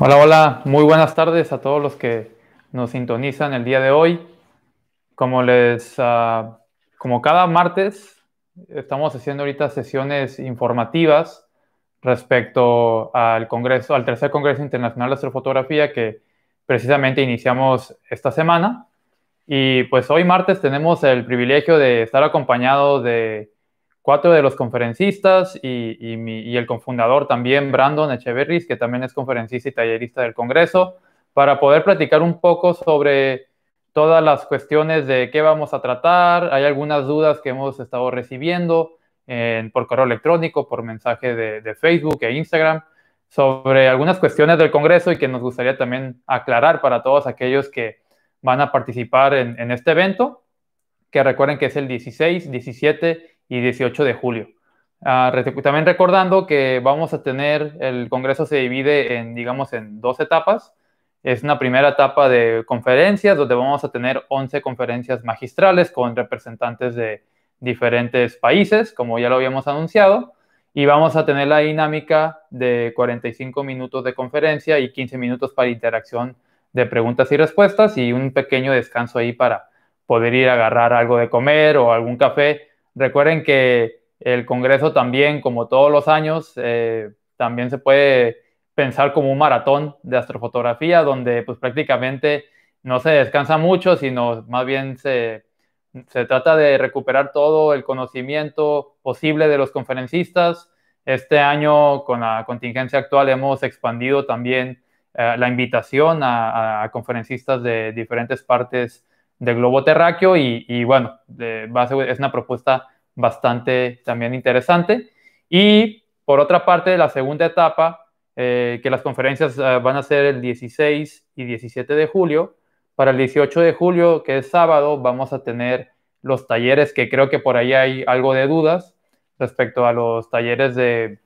Hola, hola, muy buenas tardes a todos los que nos sintonizan el día de hoy. Como les, ah, como cada martes, estamos haciendo ahorita sesiones informativas respecto al congreso, al tercer congreso internacional de astrofotografía que precisamente iniciamos esta semana. Y pues hoy martes tenemos el privilegio de estar acompañado de cuatro de los conferencistas y, el confundador también, Brandon Echeverris, que también es conferencista y tallerista del Congreso, para poder platicar un poco sobre todas las cuestiones de qué vamos a tratar. Hay algunas dudas que hemos estado recibiendo por correo electrónico, por mensaje de, Facebook e Instagram, sobre algunas cuestiones del Congreso y que nos gustaría también aclarar para todos aquellos que van a participar en, en este evento, que recuerden que es el 16, 17 y 18 de julio. Ah, también recordando que vamos a tener, el Congreso se divide en, digamos, en dos etapas. Es una primera etapa de conferencias donde vamos a tener 11 conferencias magistrales con representantes de diferentes países, como ya lo habíamos anunciado, y vamos a tener la dinámica de 45 minutos de conferencia y 15 minutos para interacción de preguntas y respuestas y un pequeño descanso ahí para poder ir a agarrar algo de comer o algún café Recuerden que el Congreso también, como todos los años, eh, también se puede pensar como un maratón de astrofotografía, donde pues prácticamente no se descansa mucho, sino más bien se, trata de recuperar todo el conocimiento posible de los conferencistas. Este año, con la contingencia actual, hemos expandido también eh, la invitación a, conferencistas de diferentes partes de globo terráqueo y, bueno, es una propuesta bastante también interesante. Y por otra parte, la segunda etapa, eh, que las conferencias eh, van a ser el 16 y 17 de julio. Para el 18 de julio, que es sábado, vamos a tener los talleres, que creo que por ahí hay algo de dudas respecto a los talleres de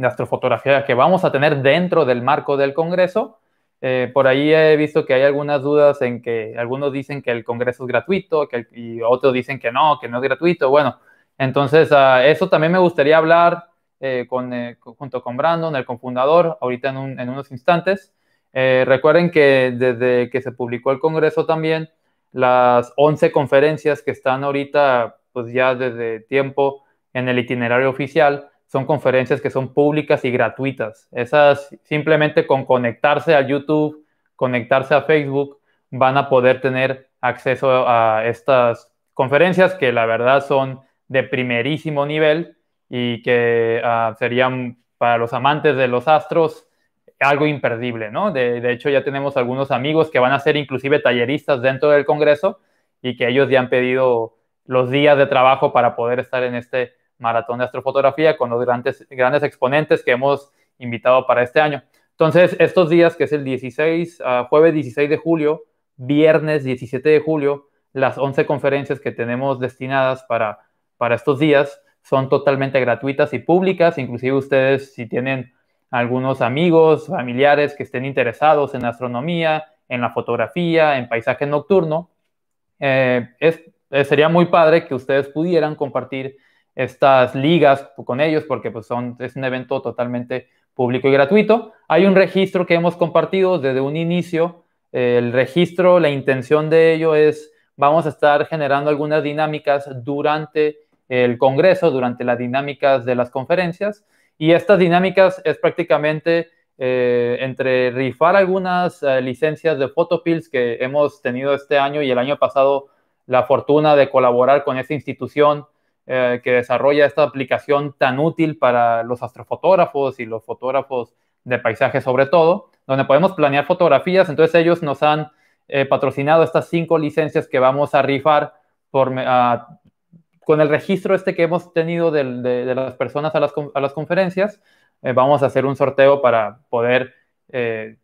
astrofotografía que vamos a tener dentro del marco del Congreso. Eh, por ahí he visto que hay algunas dudas en que algunos dicen que el Congreso es gratuito que y otros dicen que no, que no es gratuito. Bueno, entonces ah, eso también me gustaría hablar eh, con, eh, junto con Brandon, el cofundador ahorita en, unos instantes. recuerden que desde que se publicó el Congreso también, las 11 conferencias que están ahorita, pues ya desde tiempo en el itinerario oficial, son conferencias que son públicas y gratuitas. Esas simplemente con conectarse a YouTube, conectarse a Facebook, van a poder tener acceso a estas conferencias que la verdad son de primerísimo nivel y que ah, serían para los amantes de los astros algo imperdible, ¿no? de, hecho, ya tenemos algunos amigos que van a ser inclusive talleristas dentro del Congreso y que ellos ya han pedido los días de trabajo para poder estar en este maratón de astrofotografía con los grandes, grandes exponentes que hemos invitado para este año. Entonces, estos días, que es el 16, ah, jueves 16 de julio, viernes 17 de julio, las 11 conferencias que tenemos destinadas para, para estos días son totalmente gratuitas y públicas. Inclusive ustedes, si tienen algunos amigos, familiares que estén interesados en astronomía, en la fotografía, en paisaje nocturno, eh, eh, sería muy padre que ustedes pudieran compartir estas ligas con ellos porque pues, son, es un evento totalmente público y gratuito. Hay un registro que hemos compartido desde un inicio. El registro, la intención de ello es, vamos a estar generando algunas dinámicas durante el Congreso, durante las dinámicas de las conferencias. Y estas dinámicas es prácticamente eh, entre rifar algunas eh, licencias de Photopills que hemos tenido este año y el año pasado la fortuna de colaborar con esta institución eh, que desarrolla esta aplicación tan útil para los astrofotógrafos y los fotógrafos de paisaje sobre todo, donde podemos planear fotografías. Entonces ellos nos han eh, patrocinado estas cinco licencias que vamos a rifar con el registro este que hemos tenido de, las personas a las, conferencias. Eh, vamos a hacer un sorteo para poder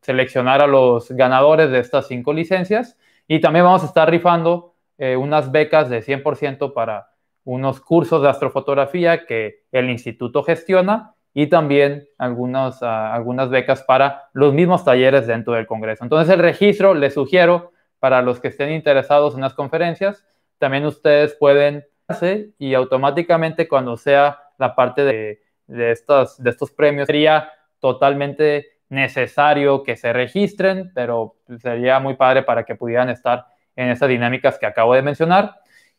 seleccionar a los ganadores de estas cinco licencias. Y también vamos a estar rifando unas becas de 100% para unos cursos de astrofotografía que el instituto gestiona y también algunas, ah, algunas becas para los mismos talleres dentro del Congreso. Entonces el registro, les sugiero, para los que estén interesados en las conferencias, también ustedes pueden hacer y automáticamente cuando sea la parte de, de, de estos premios sería totalmente necesario que se registren, pero sería muy padre para que pudieran estar en esas dinámicas que acabo de mencionar.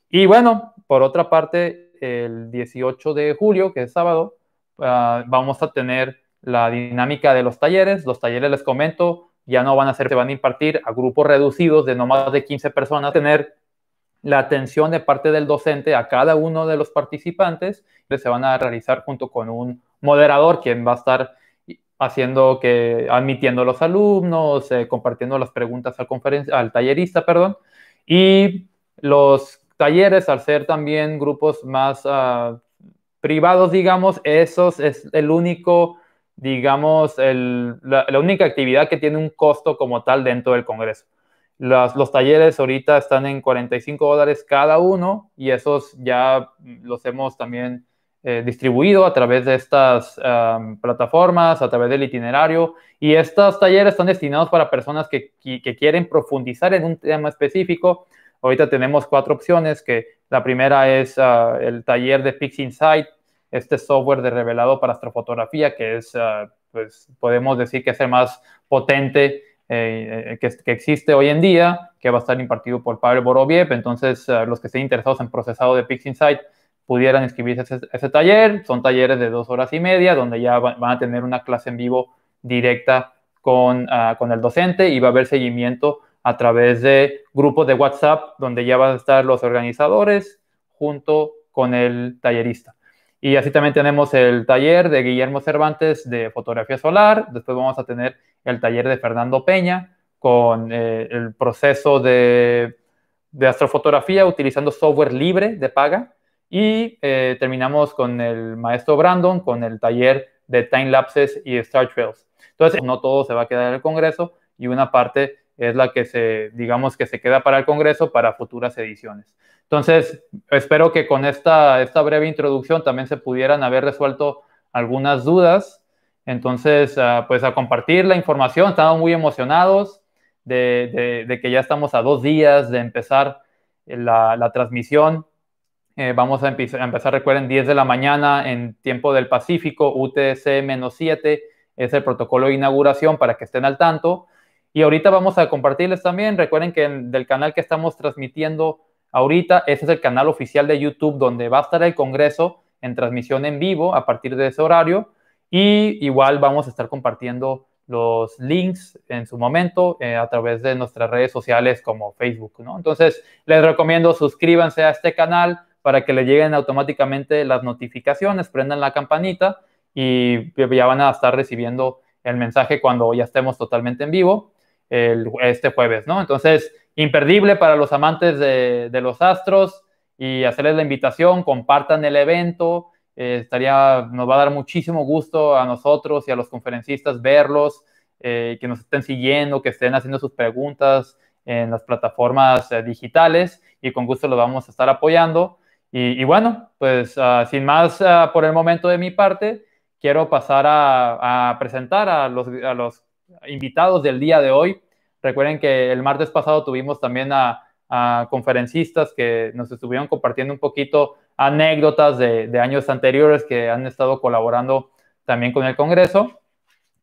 Y bueno, por otra parte, el 18 de julio, que es sábado, ah, vamos a tener la dinámica de los talleres. Los talleres, les comento, ya no van a ser, se van a impartir a grupos reducidos de no más de 15 personas, tener la atención de parte del docente a cada uno de los participantes, que se van a realizar junto con un moderador, quien va a estar haciendo que, admitiendo los alumnos, eh, compartiendo las preguntas al, al tallerista, perdón, y los talleres, al ser también grupos más ah, privados, digamos, esos es el único, digamos, la, única actividad que tiene un costo como tal dentro del Congreso. Los, talleres ahorita están en 45 dólares cada uno y esos ya los hemos también eh, distribuido a través de estas ah, plataformas, a través del itinerario. Y estos talleres están destinados para personas que, quieren profundizar en un tema específico, Ahorita tenemos cuatro opciones, que la primera es ah, el taller de PixInsight, este software de revelado para astrofotografía, que es, ah, pues podemos decir que es el más potente eh, eh, que, existe hoy en día, que va a estar impartido por Pavel Boroviev. Entonces, ah, los que estén interesados en procesado de PixInsight pudieran inscribirse a ese, taller. Son talleres de dos horas y media, donde ya van, a tener una clase en vivo directa con, con el docente y va a haber seguimiento a través de grupos de WhatsApp donde ya van a estar los organizadores junto con el tallerista. Y así también tenemos el taller de Guillermo Cervantes de fotografía solar, después vamos a tener el taller de Fernando Peña con eh, el proceso de, astrofotografía utilizando software libre de paga y eh, terminamos con el maestro Brandon con el taller de time lapses y star trails. Entonces, no todo se va a quedar en el Congreso y una parte es la que se, digamos, que se queda para el Congreso para futuras ediciones. Entonces, espero que con esta, breve introducción también se pudieran haber resuelto algunas dudas. Entonces, ah, pues a compartir la información, estamos muy emocionados de, que ya estamos a dos días de empezar la, transmisión. Eh, vamos a empezar, a empezar, recuerden, 10 de la mañana en tiempo del Pacífico, UTC-7, es el protocolo de inauguración para que estén al tanto. Y ahorita vamos a compartirles también, recuerden que del canal que estamos transmitiendo ahorita, ese es el canal oficial de YouTube donde va a estar el Congreso en transmisión en vivo a partir de ese horario. Y igual vamos a estar compartiendo los links en su momento eh, a través de nuestras redes sociales como Facebook, ¿no? Entonces, les recomiendo suscríbanse a este canal para que le lleguen automáticamente las notificaciones, prendan la campanita y ya van a estar recibiendo el mensaje cuando ya estemos totalmente en vivo este jueves, ¿no? Entonces, imperdible para los amantes de, los Astros y hacerles la invitación, compartan el evento, eh, estaría, nos va a dar muchísimo gusto a nosotros y a los conferencistas verlos, eh, que nos estén siguiendo, que estén haciendo sus preguntas en las plataformas eh, digitales y con gusto los vamos a estar apoyando. Y, bueno, pues ah, sin más ah, por el momento de mi parte, quiero pasar a, presentar a los invitados del día de hoy. Recuerden que el martes pasado tuvimos también a, conferencistas que nos estuvieron compartiendo un poquito anécdotas de, años anteriores que han estado colaborando también con el Congreso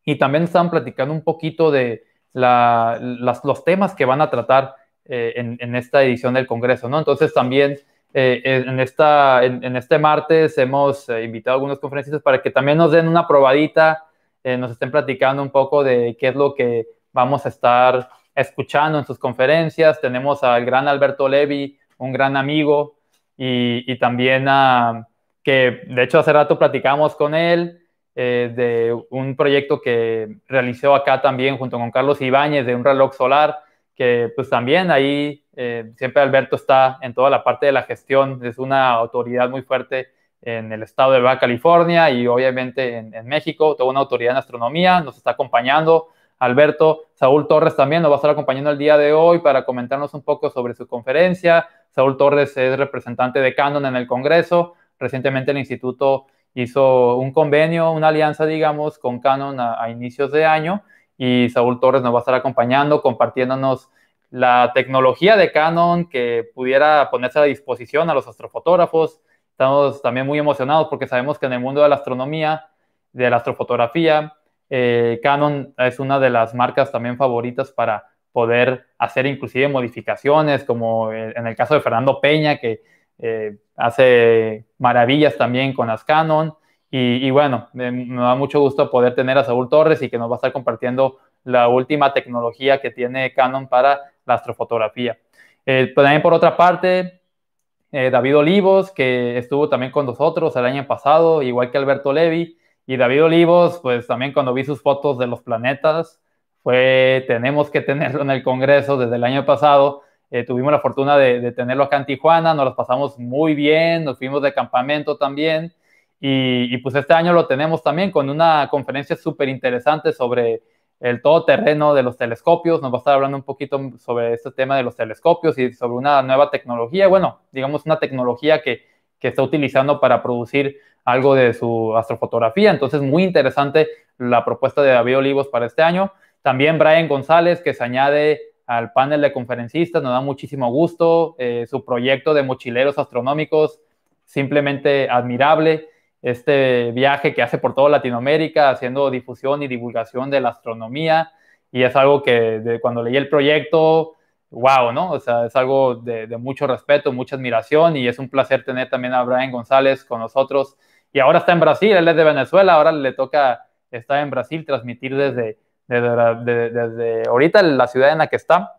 y también están platicando un poquito de los temas que van a tratar eh, en, esta edición del Congreso, ¿no? Entonces también eh, en, esta, en, este martes hemos eh, invitado a algunos conferencistas para que también nos den una probadita eh, nos estén platicando un poco de qué es lo que vamos a estar escuchando en sus conferencias. Tenemos al gran Alberto Levi, un gran amigo, y, y también a, que de hecho hace rato platicamos con él eh, de un proyecto que realizó acá también junto con Carlos Ibáñez de un reloj solar, que pues también ahí eh, siempre Alberto está en toda la parte de la gestión, es una autoridad muy fuerte en el estado de Baja California y obviamente en, México, toda una autoridad en astronomía, nos está acompañando. Alberto, Saúl Torres también nos va a estar acompañando el día de hoy para comentarnos un poco sobre su conferencia. Saúl Torres es representante de Canon en el Congreso. Recientemente el instituto hizo un convenio, una alianza, digamos, con Canon a, a inicios de año y Saúl Torres nos va a estar acompañando, compartiéndonos la tecnología de Canon que pudiera ponerse a disposición a los astrofotógrafos, Estamos también muy emocionados porque sabemos que en el mundo de la astronomía, de la astrofotografía, eh, Canon es una de las marcas también favoritas para poder hacer inclusive modificaciones, como eh, en el caso de Fernando Peña, que eh, hace maravillas también con las Canon. Y, bueno, me, da mucho gusto poder tener a Saúl Torres y que nos va a estar compartiendo la última tecnología que tiene Canon para la astrofotografía. Eh, también por otra parte, eh, David Olivos, que estuvo también con nosotros el año pasado, igual que Alberto Levi. Y David Olivos, pues también cuando vi sus fotos de los planetas, fue, tenemos que tenerlo en el Congreso desde el año pasado. Eh, tuvimos la fortuna de, tenerlo acá en Tijuana, nos las pasamos muy bien, nos fuimos de campamento también. Y, y pues este año lo tenemos también con una conferencia súper interesante sobre el todoterreno de los telescopios, nos va a estar hablando un poquito sobre este tema de los telescopios y sobre una nueva tecnología, bueno, digamos una tecnología que, que está utilizando para producir algo de su astrofotografía. Entonces, muy interesante la propuesta de David Olivos para este año. También Brian González, que se añade al panel de conferencistas, nos da muchísimo gusto. Eh, su proyecto de mochileros astronómicos, simplemente admirable este viaje que hace por toda Latinoamérica haciendo difusión y divulgación de la astronomía y es algo que cuando leí el proyecto, wow, ¿no? O sea, es algo de, mucho respeto, mucha admiración y es un placer tener también a Brian González con nosotros. Y ahora está en Brasil, él es de Venezuela, ahora le toca estar en Brasil, transmitir desde, desde, desde ahorita la ciudad en la que está.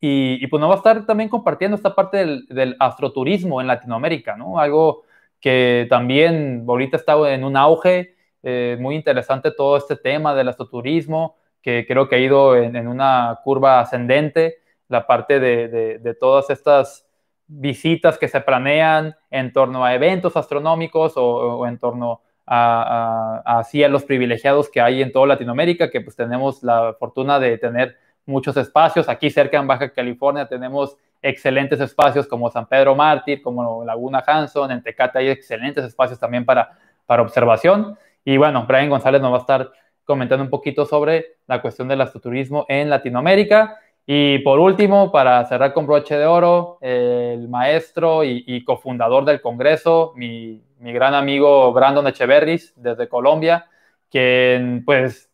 Y, pues nos va a estar también compartiendo esta parte del, del astroturismo en Latinoamérica, ¿no? Algo que también ahorita está en un auge, eh, muy interesante todo este tema del astroturismo, que creo que ha ido en, una curva ascendente, la parte de, todas estas visitas que se planean en torno a eventos astronómicos o, en torno a, a, así a los privilegiados que hay en toda Latinoamérica, que pues tenemos la fortuna de tener muchos espacios. Aquí cerca en Baja California tenemos excelentes espacios como San Pedro Mártir, como Laguna Hanson, en Tecate hay excelentes espacios también para, observación. Y bueno, Brian González nos va a estar comentando un poquito sobre la cuestión del astroturismo en Latinoamérica. Y por último, para cerrar con broche de oro, el maestro y, cofundador del Congreso, mi, gran amigo Brandon Echeverris, desde Colombia, quien pues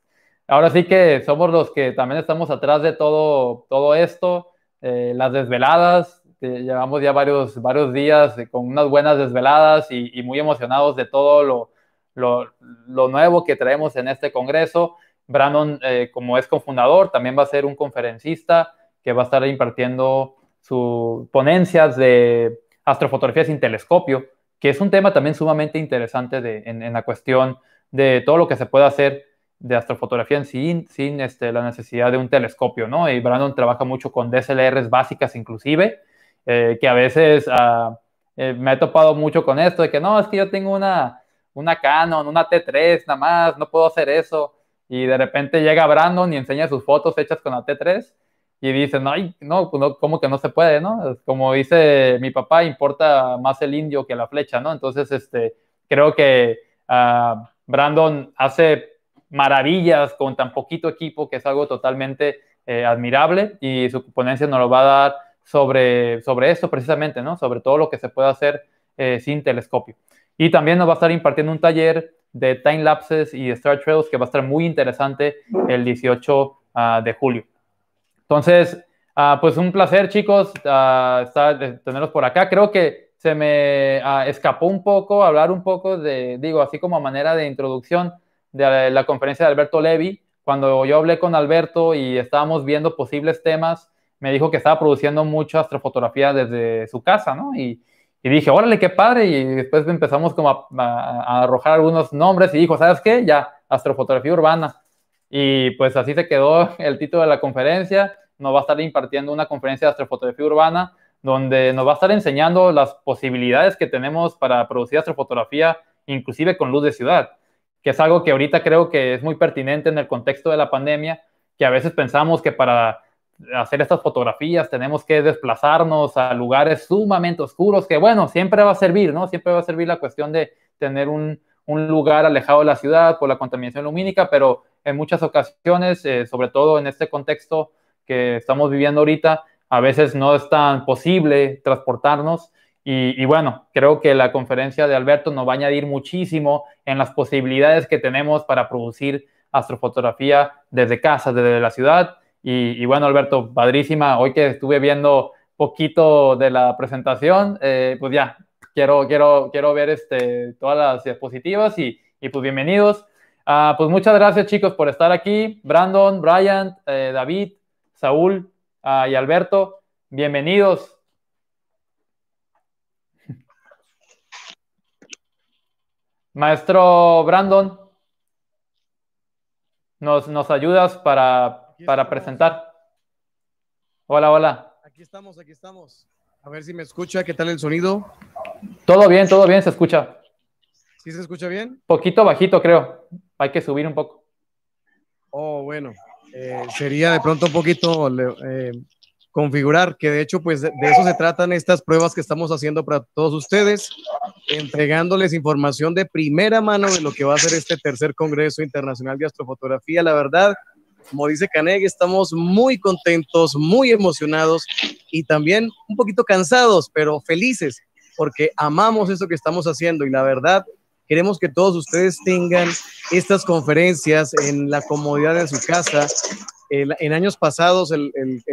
ahora sí que somos los que también estamos atrás de todo, todo esto. Eh, las desveladas. llevamos ya varios, varios días eh, con unas buenas desveladas y, muy emocionados de todo lo, nuevo que traemos en este congreso. Brandon, eh, como es cofundador, también va a ser un conferencista que va a estar impartiendo sus ponencias de astrofotografía sin telescopio, que es un tema también sumamente interesante en la cuestión de todo lo que se puede hacer de astrofotografía en sin, sin este, la necesidad de un telescopio, ¿no? Y Brandon trabaja mucho con DSLRs básicas inclusive, eh, que a veces ah, eh, me he topado mucho con esto, de que no, es que yo tengo una, una Canon, una T3 nada más, no puedo hacer eso. Y de repente llega Brandon y enseña sus fotos hechas con la T3 y dice, no, pues no, ¿cómo que no se puede, no? Como dice mi papá, importa más el indio que la flecha, ¿no? Entonces, este, creo que ah, Brandon hace maravillas con tan poquito equipo, que es algo totalmente eh, admirable y su ponencia nos lo va a dar sobre, sobre esto precisamente, ¿no? Sobre todo lo que se puede hacer eh, sin telescopio. Y también nos va a estar impartiendo un taller de time lapses y star trails que va a estar muy interesante el 18 ah, de julio. Entonces, ah, pues un placer, chicos, ah, tenerlos por acá. Creo que se me escapó un poco hablar un poco de, digo, así como manera de introducción, de eh, la conferencia de Alberto Levy. Cuando yo hablé con Alberto y estábamos viendo posibles temas, me dijo que estaba produciendo mucha astrofotografía desde su casa, ¿no? Y, y dije, órale, qué padre. Y después empezamos como a, a, arrojar algunos nombres y dijo, ¿sabes qué? Ya, astrofotografía urbana. Y pues así se quedó el título de la conferencia. Nos va a estar impartiendo una conferencia de astrofotografía urbana donde nos va a estar enseñando las posibilidades que tenemos para producir astrofotografía, inclusive con luz de ciudad que es algo que ahorita creo que es muy pertinente en el contexto de la pandemia, que a veces pensamos que para hacer estas fotografías tenemos que desplazarnos a lugares sumamente oscuros, que bueno, siempre va a servir, ¿no? Siempre va a servir la cuestión de tener un, lugar alejado de la ciudad por la contaminación lumínica, pero en muchas ocasiones, eh, sobre todo en este contexto que estamos viviendo ahorita, a veces no es tan posible transportarnos y, bueno, creo que la conferencia de Alberto nos va a añadir muchísimo en las posibilidades que tenemos para producir astrofotografía desde casa, desde la ciudad. Y, bueno, Alberto, padrísima. Hoy que estuve viendo poquito de la presentación, eh, pues ya, quiero, quiero, quiero ver este, todas las diapositivas y, y pues bienvenidos. Ah, pues muchas gracias chicos por estar aquí. Brandon, Brian, eh, David, Saúl ah, y Alberto, bienvenidos. Maestro Brandon, ¿nos, nos ayudas para, presentar? Hola, hola. Aquí estamos, aquí estamos. A ver si me escucha, ¿qué tal el sonido? Todo bien, todo bien, se escucha. ¿Sí se escucha bien? Poquito bajito, creo. Hay que subir un poco. Oh, bueno. Eh, sería de pronto un poquito eh, configurar, que de hecho, pues de, eso se tratan estas pruebas que estamos haciendo para todos ustedes, entregándoles información de primera mano de lo que va a ser este tercer Congreso Internacional de Astrofotografía. La verdad, como dice Caneg, estamos muy contentos, muy emocionados y también un poquito cansados, pero felices, porque amamos eso que estamos haciendo y la verdad, Queremos que todos ustedes tengan estas conferencias en la comodidad de su casa, en años pasados el,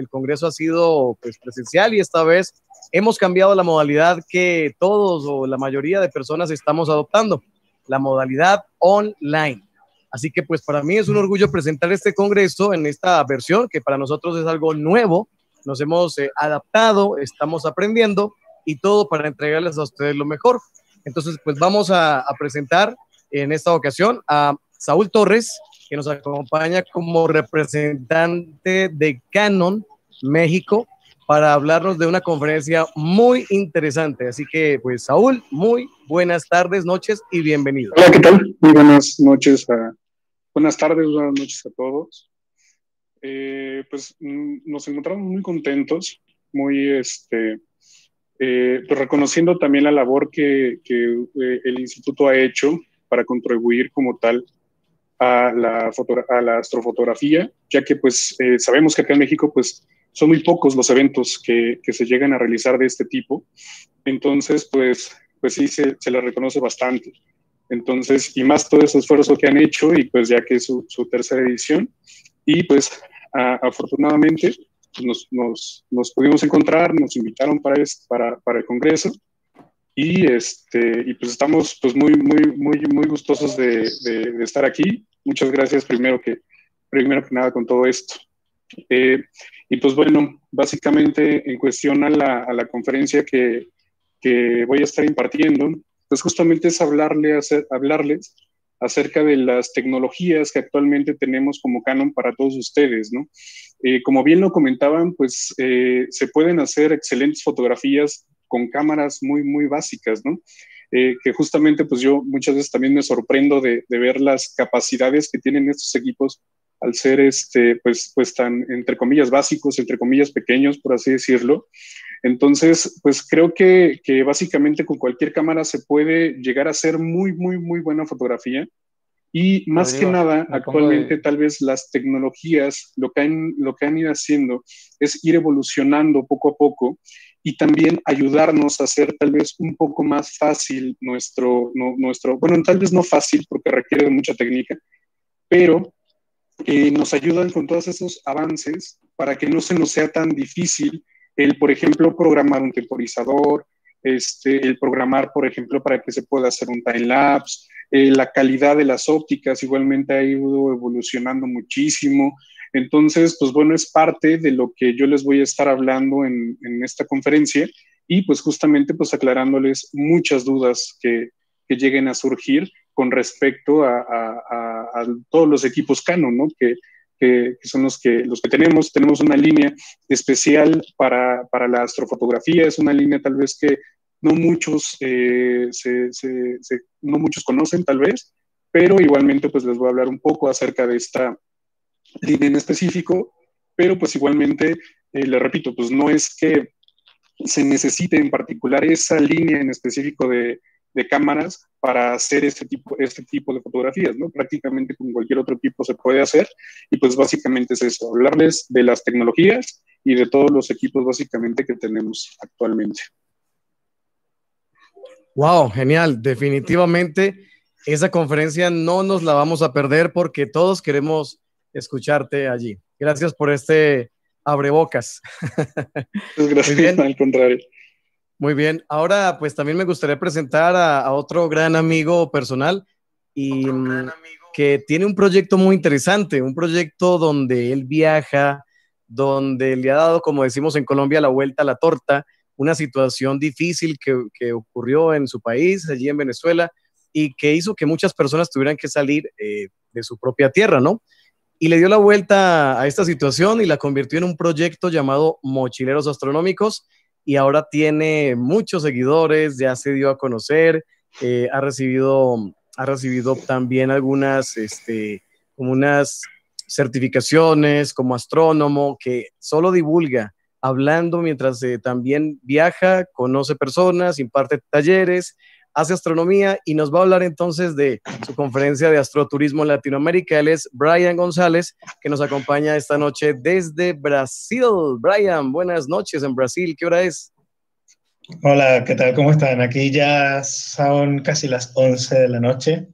Congreso ha sido pues, presencial y esta vez hemos cambiado la modalidad que todos o la mayoría de personas estamos adoptando, la modalidad online. Así que pues para mí es un orgullo presentar este Congreso en esta versión que para nosotros es algo nuevo, nos hemos eh, adaptado, estamos aprendiendo y todo para entregarles a ustedes lo mejor. Entonces pues vamos a presentar en esta ocasión a Saúl Torres, que nos acompaña como representante de Canon México para hablarnos de una conferencia muy interesante. Así que, pues, Saúl, muy buenas tardes, noches y bienvenido. Hola, ¿qué tal? Muy buenas noches, a, buenas tardes, buenas noches a todos. Eh, pues mm, nos encontramos muy contentos, muy este, eh, pues, reconociendo también la labor que, eh, el instituto ha hecho para contribuir como tal a la, la astrofotografía, ya que pues eh, sabemos que acá en México pues son muy pocos los eventos que, se llegan a realizar de este tipo. Entonces, pues, pues sí, se, se la reconoce bastante. Entonces, y más todo ese esfuerzo que han hecho y pues ya que es su, tercera edición. Y pues afortunadamente pues, nos, nos, nos, pudimos encontrar, nos invitaron para, para, para, el Congreso y, este, y pues estamos pues muy, muy, muy, muy gustosos de, de estar aquí muchas gracias primero que, primero que nada con todo esto. Eh, y pues bueno, básicamente en cuestión a la, conferencia que, voy a estar impartiendo, pues justamente es hablarles acerca de las tecnologías que actualmente tenemos como Canon para todos ustedes, ¿no? Eh, como bien lo comentaban, pues eh, se pueden hacer excelentes fotografías con cámaras muy, muy básicas, ¿no? Eh, que justamente pues yo muchas veces también me sorprendo de, ver las capacidades que tienen estos equipos al ser este, pues, pues tan, entre comillas, básicos, entre comillas, pequeños, por así decirlo. Entonces, pues creo que, básicamente con cualquier cámara se puede llegar a hacer muy, muy, muy buena fotografía. Y más que nada, actualmente tal vez las tecnologías, lo que, han, lo que han ido haciendo es ir evolucionando poco a poco y también ayudarnos a hacer tal vez un poco más fácil nuestro, nuestro bueno, tal vez no fácil porque requiere mucha técnica, pero eh, nos ayudan con todos esos avances para que no se nos sea tan difícil el, por ejemplo, programar un temporizador, este, el programar, por ejemplo, para que se pueda hacer un time-lapse, eh, la calidad de las ópticas igualmente ha ido evolucionando muchísimo. Entonces, pues bueno, es parte de lo que yo les voy a estar hablando en, esta conferencia y pues justamente pues aclarándoles muchas dudas que, lleguen a surgir con respecto a, todos los equipos Canon, ¿no? Que que, son los que, los que tenemos. Tenemos una línea especial para, la astrofotografía, es una línea tal vez que no muchos, eh, no muchos conocen tal vez, pero igualmente pues les voy a hablar un poco acerca de esta línea en específico, pero pues igualmente, eh, les repito, pues no es que se necesite en particular esa línea en específico de, de cámaras para hacer este tipo, este tipo de fotografías, ¿no? Prácticamente con cualquier otro equipo se puede hacer y pues básicamente es eso, hablarles de las tecnologías y de todos los equipos básicamente que tenemos actualmente. Wow, genial, definitivamente esa conferencia no nos la vamos a perder porque todos queremos escucharte allí. Gracias por este abrebocas. Pues gracias, al contrario. Muy bien, ahora pues también me gustaría presentar a, otro gran amigo personal y mm, que tiene un proyecto muy interesante, un proyecto donde él viaja, donde le ha dado, como decimos en Colombia, la vuelta a la torta, una situación difícil que, ocurrió en su país, allí en Venezuela, y que hizo que muchas personas tuvieran que salir eh, de su propia tierra, ¿no? y le dio la vuelta a esta situación y la convirtió en un proyecto llamado Mochileros Astronómicos, y ahora tiene muchos seguidores, ya se dio a conocer, eh, ha, recibido, ha recibido también algunas, este, como unas certificaciones como astrónomo, que solo divulga, hablando mientras eh, también viaja, conoce personas, imparte talleres hace astronomía y nos va a hablar entonces de su conferencia de astroturismo en Latinoamérica. Él es Brian González, que nos acompaña esta noche desde Brasil. Brian, buenas noches en Brasil. ¿Qué hora es? Hola, ¿qué tal? ¿Cómo están? Aquí ya son casi las 11 de la noche.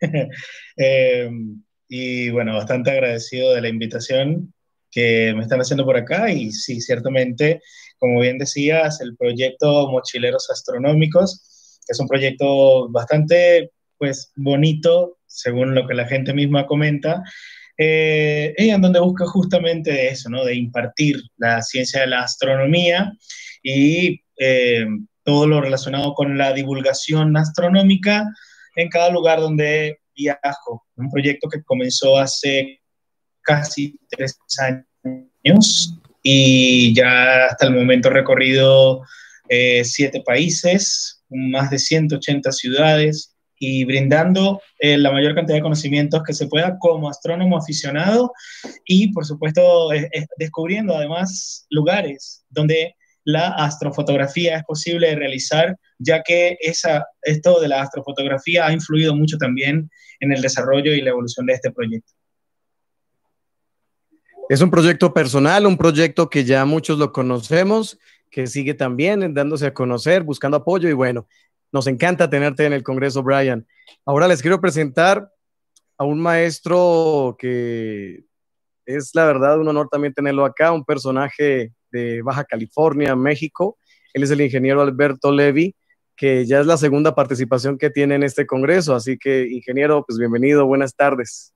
Em, y bueno, bastante agradecido de la invitación que me están haciendo por acá y sí, ciertamente, como bien decías, el proyecto Mochileros Astronómicos es un proyecto bastante pues bonito, según lo que la gente misma comenta, eh, en donde busca justamente eso, ¿no? de impartir la ciencia de la astronomía y eh, todo lo relacionado con la divulgación astronómica en cada lugar donde viajo. Un proyecto que comenzó hace casi tres años y ya hasta el momento recorrido eh, siete países, más de 180 ciudades y brindando eh, la mayor cantidad de conocimientos que se pueda como astrónomo aficionado y, por supuesto, descubriendo además lugares donde la astrofotografía es posible realizar, ya que esa, esto de la astrofotografía ha influido mucho también en el desarrollo y la evolución de este proyecto. Es un proyecto personal, un proyecto que ya muchos lo conocemos que sigue también eh, dándose a conocer, buscando apoyo y bueno, nos encanta tenerte en el Congreso, Brian. Ahora les quiero presentar a un maestro que es la verdad un honor también tenerlo acá, un personaje de Baja California, México. Él es el ingeniero Alberto Levy, que ya es la segunda participación que tiene en este Congreso. Así que, ingeniero, pues bienvenido, buenas tardes.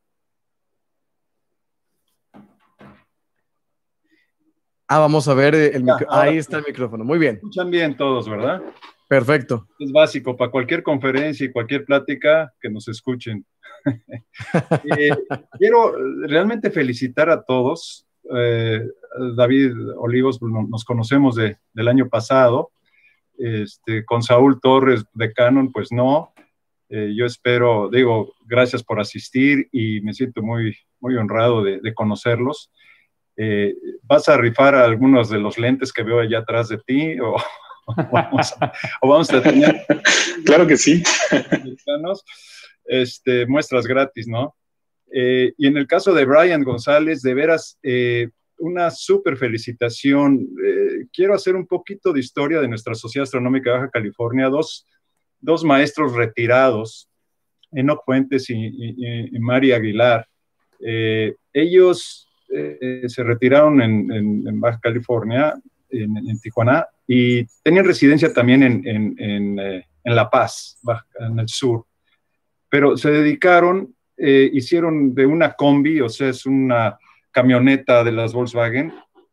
Ah, vamos a ver eh, Ahí está el micrófono. Muy bien. Escuchan bien todos, ¿verdad? Perfecto. Es básico para cualquier conferencia y cualquier plática que nos escuchen. Eh, quiero realmente felicitar a todos. Eh, David Olivos, pues, nos conocemos del año pasado. Este, con Saúl Torres de Canon, pues no. yo espero, digo, gracias por asistir y me siento muy, muy honrado de conocerlos. Eh, ¿vas a rifar a algunos de los lentes que veo allá atrás de ti? O, vamos, a, tener... Claro que sí. Este, muestras gratis, ¿no? Eh, y en el caso de Brian González, de veras, eh, una super felicitación. quiero hacer un poquito de historia de nuestra Sociedad Astronómica de Baja California. Dos, maestros retirados, Enoc Fuentes y, María Aguilar. ellos eh, se retiraron en, Baja California, en, Tijuana, y tenían residencia también en, eh, La Paz, en el sur. Pero se dedicaron, eh, hicieron de una combi, o sea, es una camioneta de las Volkswagen,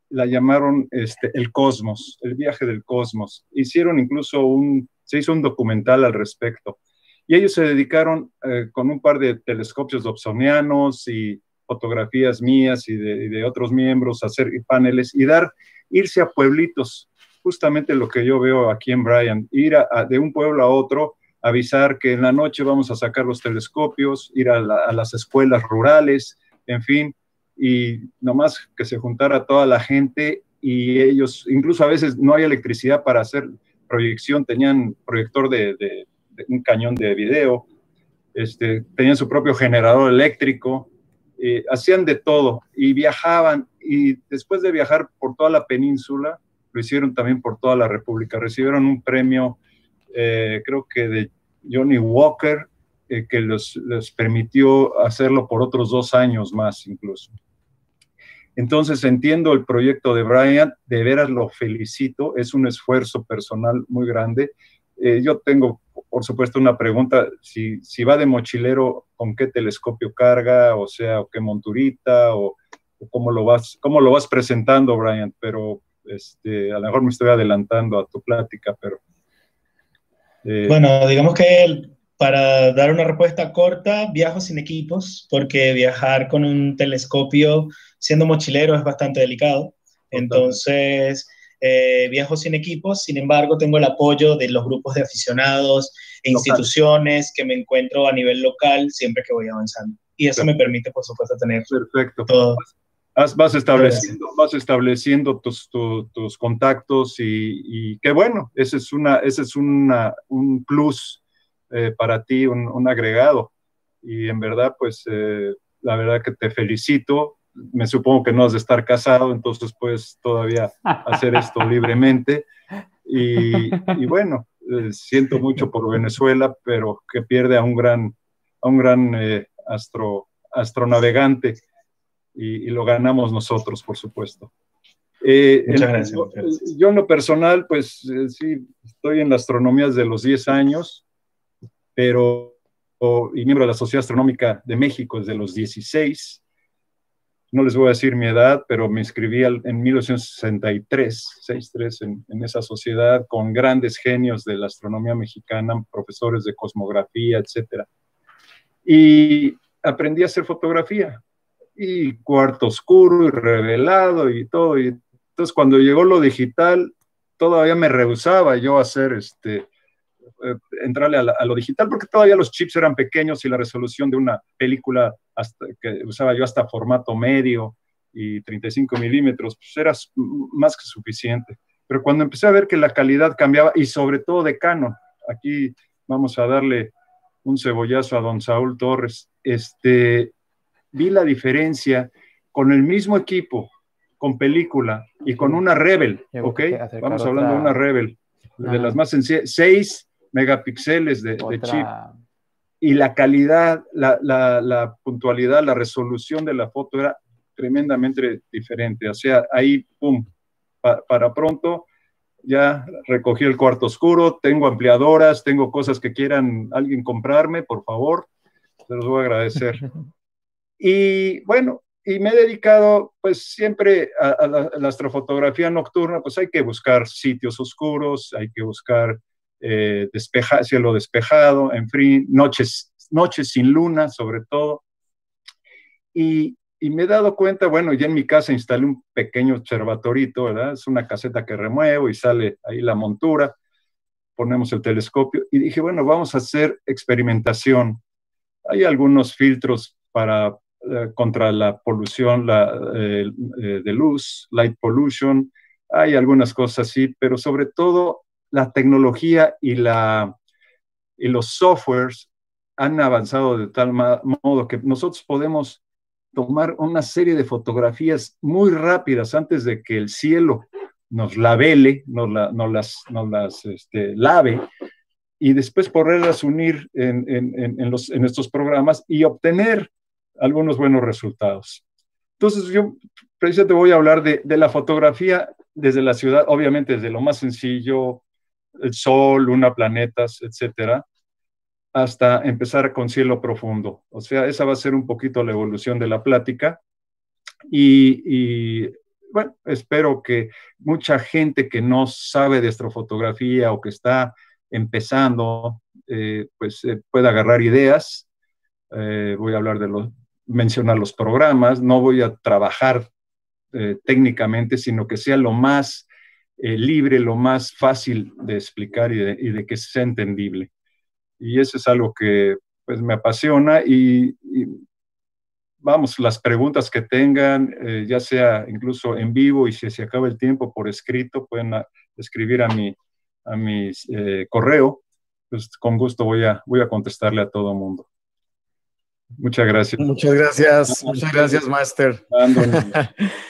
la llamaron este, El Cosmos, el viaje del Cosmos. Hicieron incluso un, se hizo un documental al respecto. Y ellos se dedicaron con un par de telescopios dobsonianos y fotografías mías y de, otros miembros, hacer paneles y dar, irse a pueblitos, justamente lo que yo veo aquí en Brian ir de un pueblo a otro, avisar que en la noche vamos a sacar los telescopios, ir a, las escuelas rurales, en fin, y nomás que se juntara toda la gente y ellos, incluso a veces no hay electricidad para hacer proyección, tenían proyector de, un cañón de video, este, tenían su propio generador eléctrico, eh, hacían de todo y viajaban y después de viajar por toda la península, lo hicieron también por toda la República. Recibieron un premio, eh, creo que de Johnny Walker, eh, que les permitió hacerlo por otros dos años más incluso. Entonces entiendo el proyecto de Brian, de veras lo felicito, es un esfuerzo personal muy grande. yo tengo por supuesto, una pregunta, si, va de mochilero, ¿con qué telescopio carga? O sea, qué monturita? ¿O, cómo, lo vas, cómo lo vas presentando, Brian? Pero este, a lo mejor me estoy adelantando a tu plática, pero... Eh, bueno, digamos que para dar una respuesta corta, viajo sin equipos, porque viajar con un telescopio siendo mochilero es bastante delicado. Entonces... Eh, viajo sin equipo, sin embargo tengo el apoyo de los grupos de aficionados e instituciones que me encuentro a nivel local siempre que voy avanzando. Y eso me permite, por supuesto, tener Perfecto. todo. Vas, estableciendo, vas estableciendo tus, tus contactos y, qué bueno, ese es, una, ese es un plus eh, para ti, un, agregado. Y en verdad, pues eh, la verdad que te felicito me supongo que no has de estar casado, entonces puedes todavía hacer esto libremente. Y, bueno, eh, siento mucho por Venezuela, pero que pierde a un gran, a un gran eh, astro, astronavegante y, lo ganamos nosotros, por supuesto. Eh, yo, yo en lo personal, pues sí, estoy en la astronomía desde los 10 años, pero, y miembro de la Sociedad Astronómica de México desde los 16 no les voy a decir mi edad, pero me inscribí en 1963, 63, en, esa sociedad con grandes genios de la astronomía mexicana, profesores de cosmografía, etc. Y aprendí a hacer fotografía, y cuarto oscuro, y revelado, y todo. Y entonces cuando llegó lo digital, todavía me rehusaba yo a hacer este, eh, entrarle a, lo digital, porque todavía los chips eran pequeños y la resolución de una película que usaba yo hasta formato medio y 35 milímetros, pues era más que suficiente. Pero cuando empecé a ver que la calidad cambiaba, y sobre todo de Canon, aquí vamos a darle un cebollazo a don Saúl Torres, este, vi la diferencia con el mismo equipo, con película y con una Rebel, ¿ok? Vamos hablando de una Rebel, de las más sencillas, seis megapíxeles de, chip. Y la calidad, la, puntualidad, la resolución de la foto era tremendamente diferente. O sea, ahí, pum, para pronto ya recogí el cuarto oscuro, tengo ampliadoras, tengo cosas que quieran alguien comprarme, por favor, se los voy a agradecer. y bueno, y me he dedicado pues siempre a, la, astrofotografía nocturna, pues hay que buscar sitios oscuros, hay que buscar eh, cielo despejado, en fin, noches, noches sin luna sobre todo. Y, me he dado cuenta, bueno, ya en mi casa instalé un pequeño observatorito, ¿verdad? Es una caseta que remuevo y sale ahí la montura, ponemos el telescopio y dije, bueno, vamos a hacer experimentación. Hay algunos filtros para, eh, contra la polución la, eh, eh, de luz, light pollution, hay algunas cosas así, pero sobre todo la tecnología y, la, y los softwares han avanzado de tal modo que nosotros podemos tomar una serie de fotografías muy rápidas antes de que el cielo nos lavele, nos, las, las este, lave, y después poderlas unir en, en, en, los, en estos programas y obtener algunos buenos resultados. Entonces, yo precisamente voy a hablar de, de, la fotografía desde la ciudad, obviamente desde lo más sencillo, el Sol, luna, planetas, etcétera, hasta empezar con cielo profundo. O sea, esa va a ser un poquito la evolución de la plática. Y, bueno, espero que mucha gente que no sabe de astrofotografía o que está empezando, eh, pues eh, pueda agarrar ideas. Eh, voy a hablar de los, mencionar los programas, no voy a trabajar técnicamente, sino que sea lo más eh, libre, lo más fácil de explicar y de, que sea entendible. Y eso es algo que pues, me apasiona y, vamos, las preguntas que tengan, eh, ya sea incluso en vivo y si se acaba el tiempo por escrito, pueden ah, escribir a mi, a eh, correo, pues con gusto voy a, voy a contestarle a todo el mundo. Muchas gracias. Muchas gracias, muchas gracias, Master.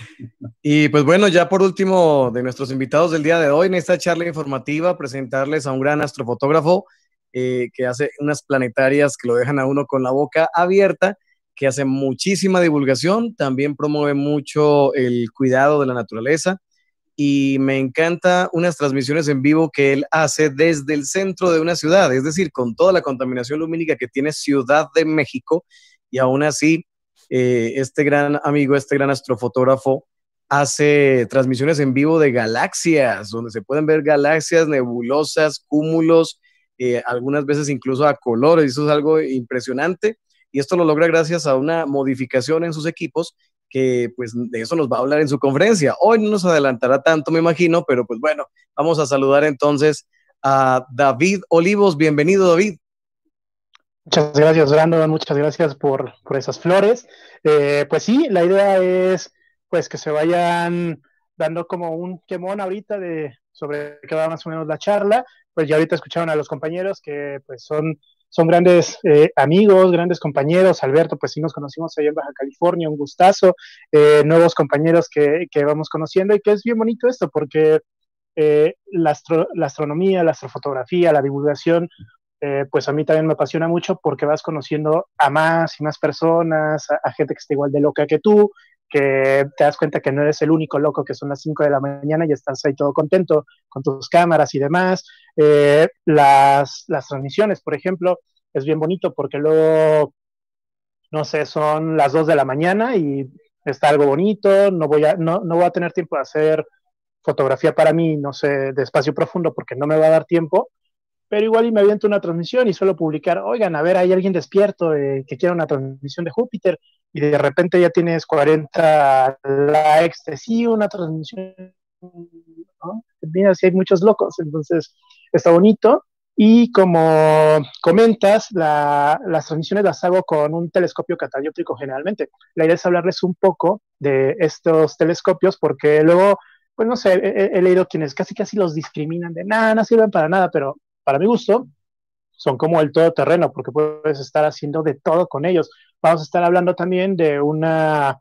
y pues bueno, ya por último, de nuestros invitados del día de hoy, en esta charla informativa, presentarles a un gran astrofotógrafo eh, que hace unas planetarias que lo dejan a uno con la boca abierta, que hace muchísima divulgación, también promueve mucho el cuidado de la naturaleza, y me encanta unas transmisiones en vivo que él hace desde el centro de una ciudad, es decir, con toda la contaminación lumínica que tiene Ciudad de México y aún así eh, este gran amigo, este gran astrofotógrafo hace transmisiones en vivo de galaxias, donde se pueden ver galaxias, nebulosas, cúmulos, eh, algunas veces incluso a colores, eso es algo impresionante y esto lo logra gracias a una modificación en sus equipos que pues de eso nos va a hablar en su conferencia. Hoy no nos adelantará tanto, me imagino, pero pues bueno, vamos a saludar entonces a David Olivos. Bienvenido, David. Muchas gracias, Brandon. Muchas gracias por, esas flores. Eh, pues sí, la idea es pues que se vayan dando como un quemón ahorita de sobre qué va más o menos la charla. Pues ya ahorita escucharon a los compañeros que pues son son grandes eh, amigos, grandes compañeros. Alberto, pues sí nos conocimos allá en Baja California, un gustazo, eh, nuevos compañeros que, que, vamos conociendo y que es bien bonito esto porque eh, la, astronomía, la astrofotografía, la divulgación, pues a mí también me apasiona mucho porque vas conociendo a más y más personas, a, a gente que está igual de loca que tú, que te das cuenta que no eres el único loco, que son las 5 de la mañana y estás ahí todo contento con tus cámaras y demás. Eh, las, transmisiones, por ejemplo, es bien bonito porque luego, no sé, son las 2 de la mañana y está algo bonito, no voy a, no, no voy a tener tiempo de hacer fotografía para mí, no sé, de espacio profundo porque no me va a dar tiempo, pero igual y me aviento una transmisión y suelo publicar, oigan, a ver, hay alguien despierto eh, que quiera una transmisión de Júpiter y de repente ya tienes 40 likes sí, una transmisión, Mira, si hay muchos locos, entonces está bonito. Y como comentas, las transmisiones las hago con un telescopio catadióptrico generalmente. La idea es hablarles un poco de estos telescopios porque luego, pues no sé, he leído quienes casi casi los discriminan de nada, no sirven para nada, pero para mi gusto, son como el todoterreno, porque puedes estar haciendo de todo con ellos. Vamos a estar hablando también de una,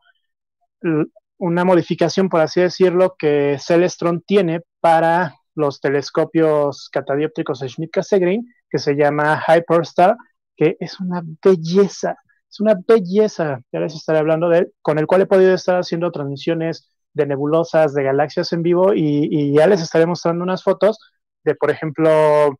una modificación, por así decirlo, que Celestron tiene para los telescopios catadióptricos de Schmidt-Cassegrain, que se llama Hyperstar, que es una belleza, es una belleza, ya les estaré hablando de él, con el cual he podido estar haciendo transmisiones de nebulosas, de galaxias en vivo, y ya les estaré mostrando unas fotos de, por ejemplo,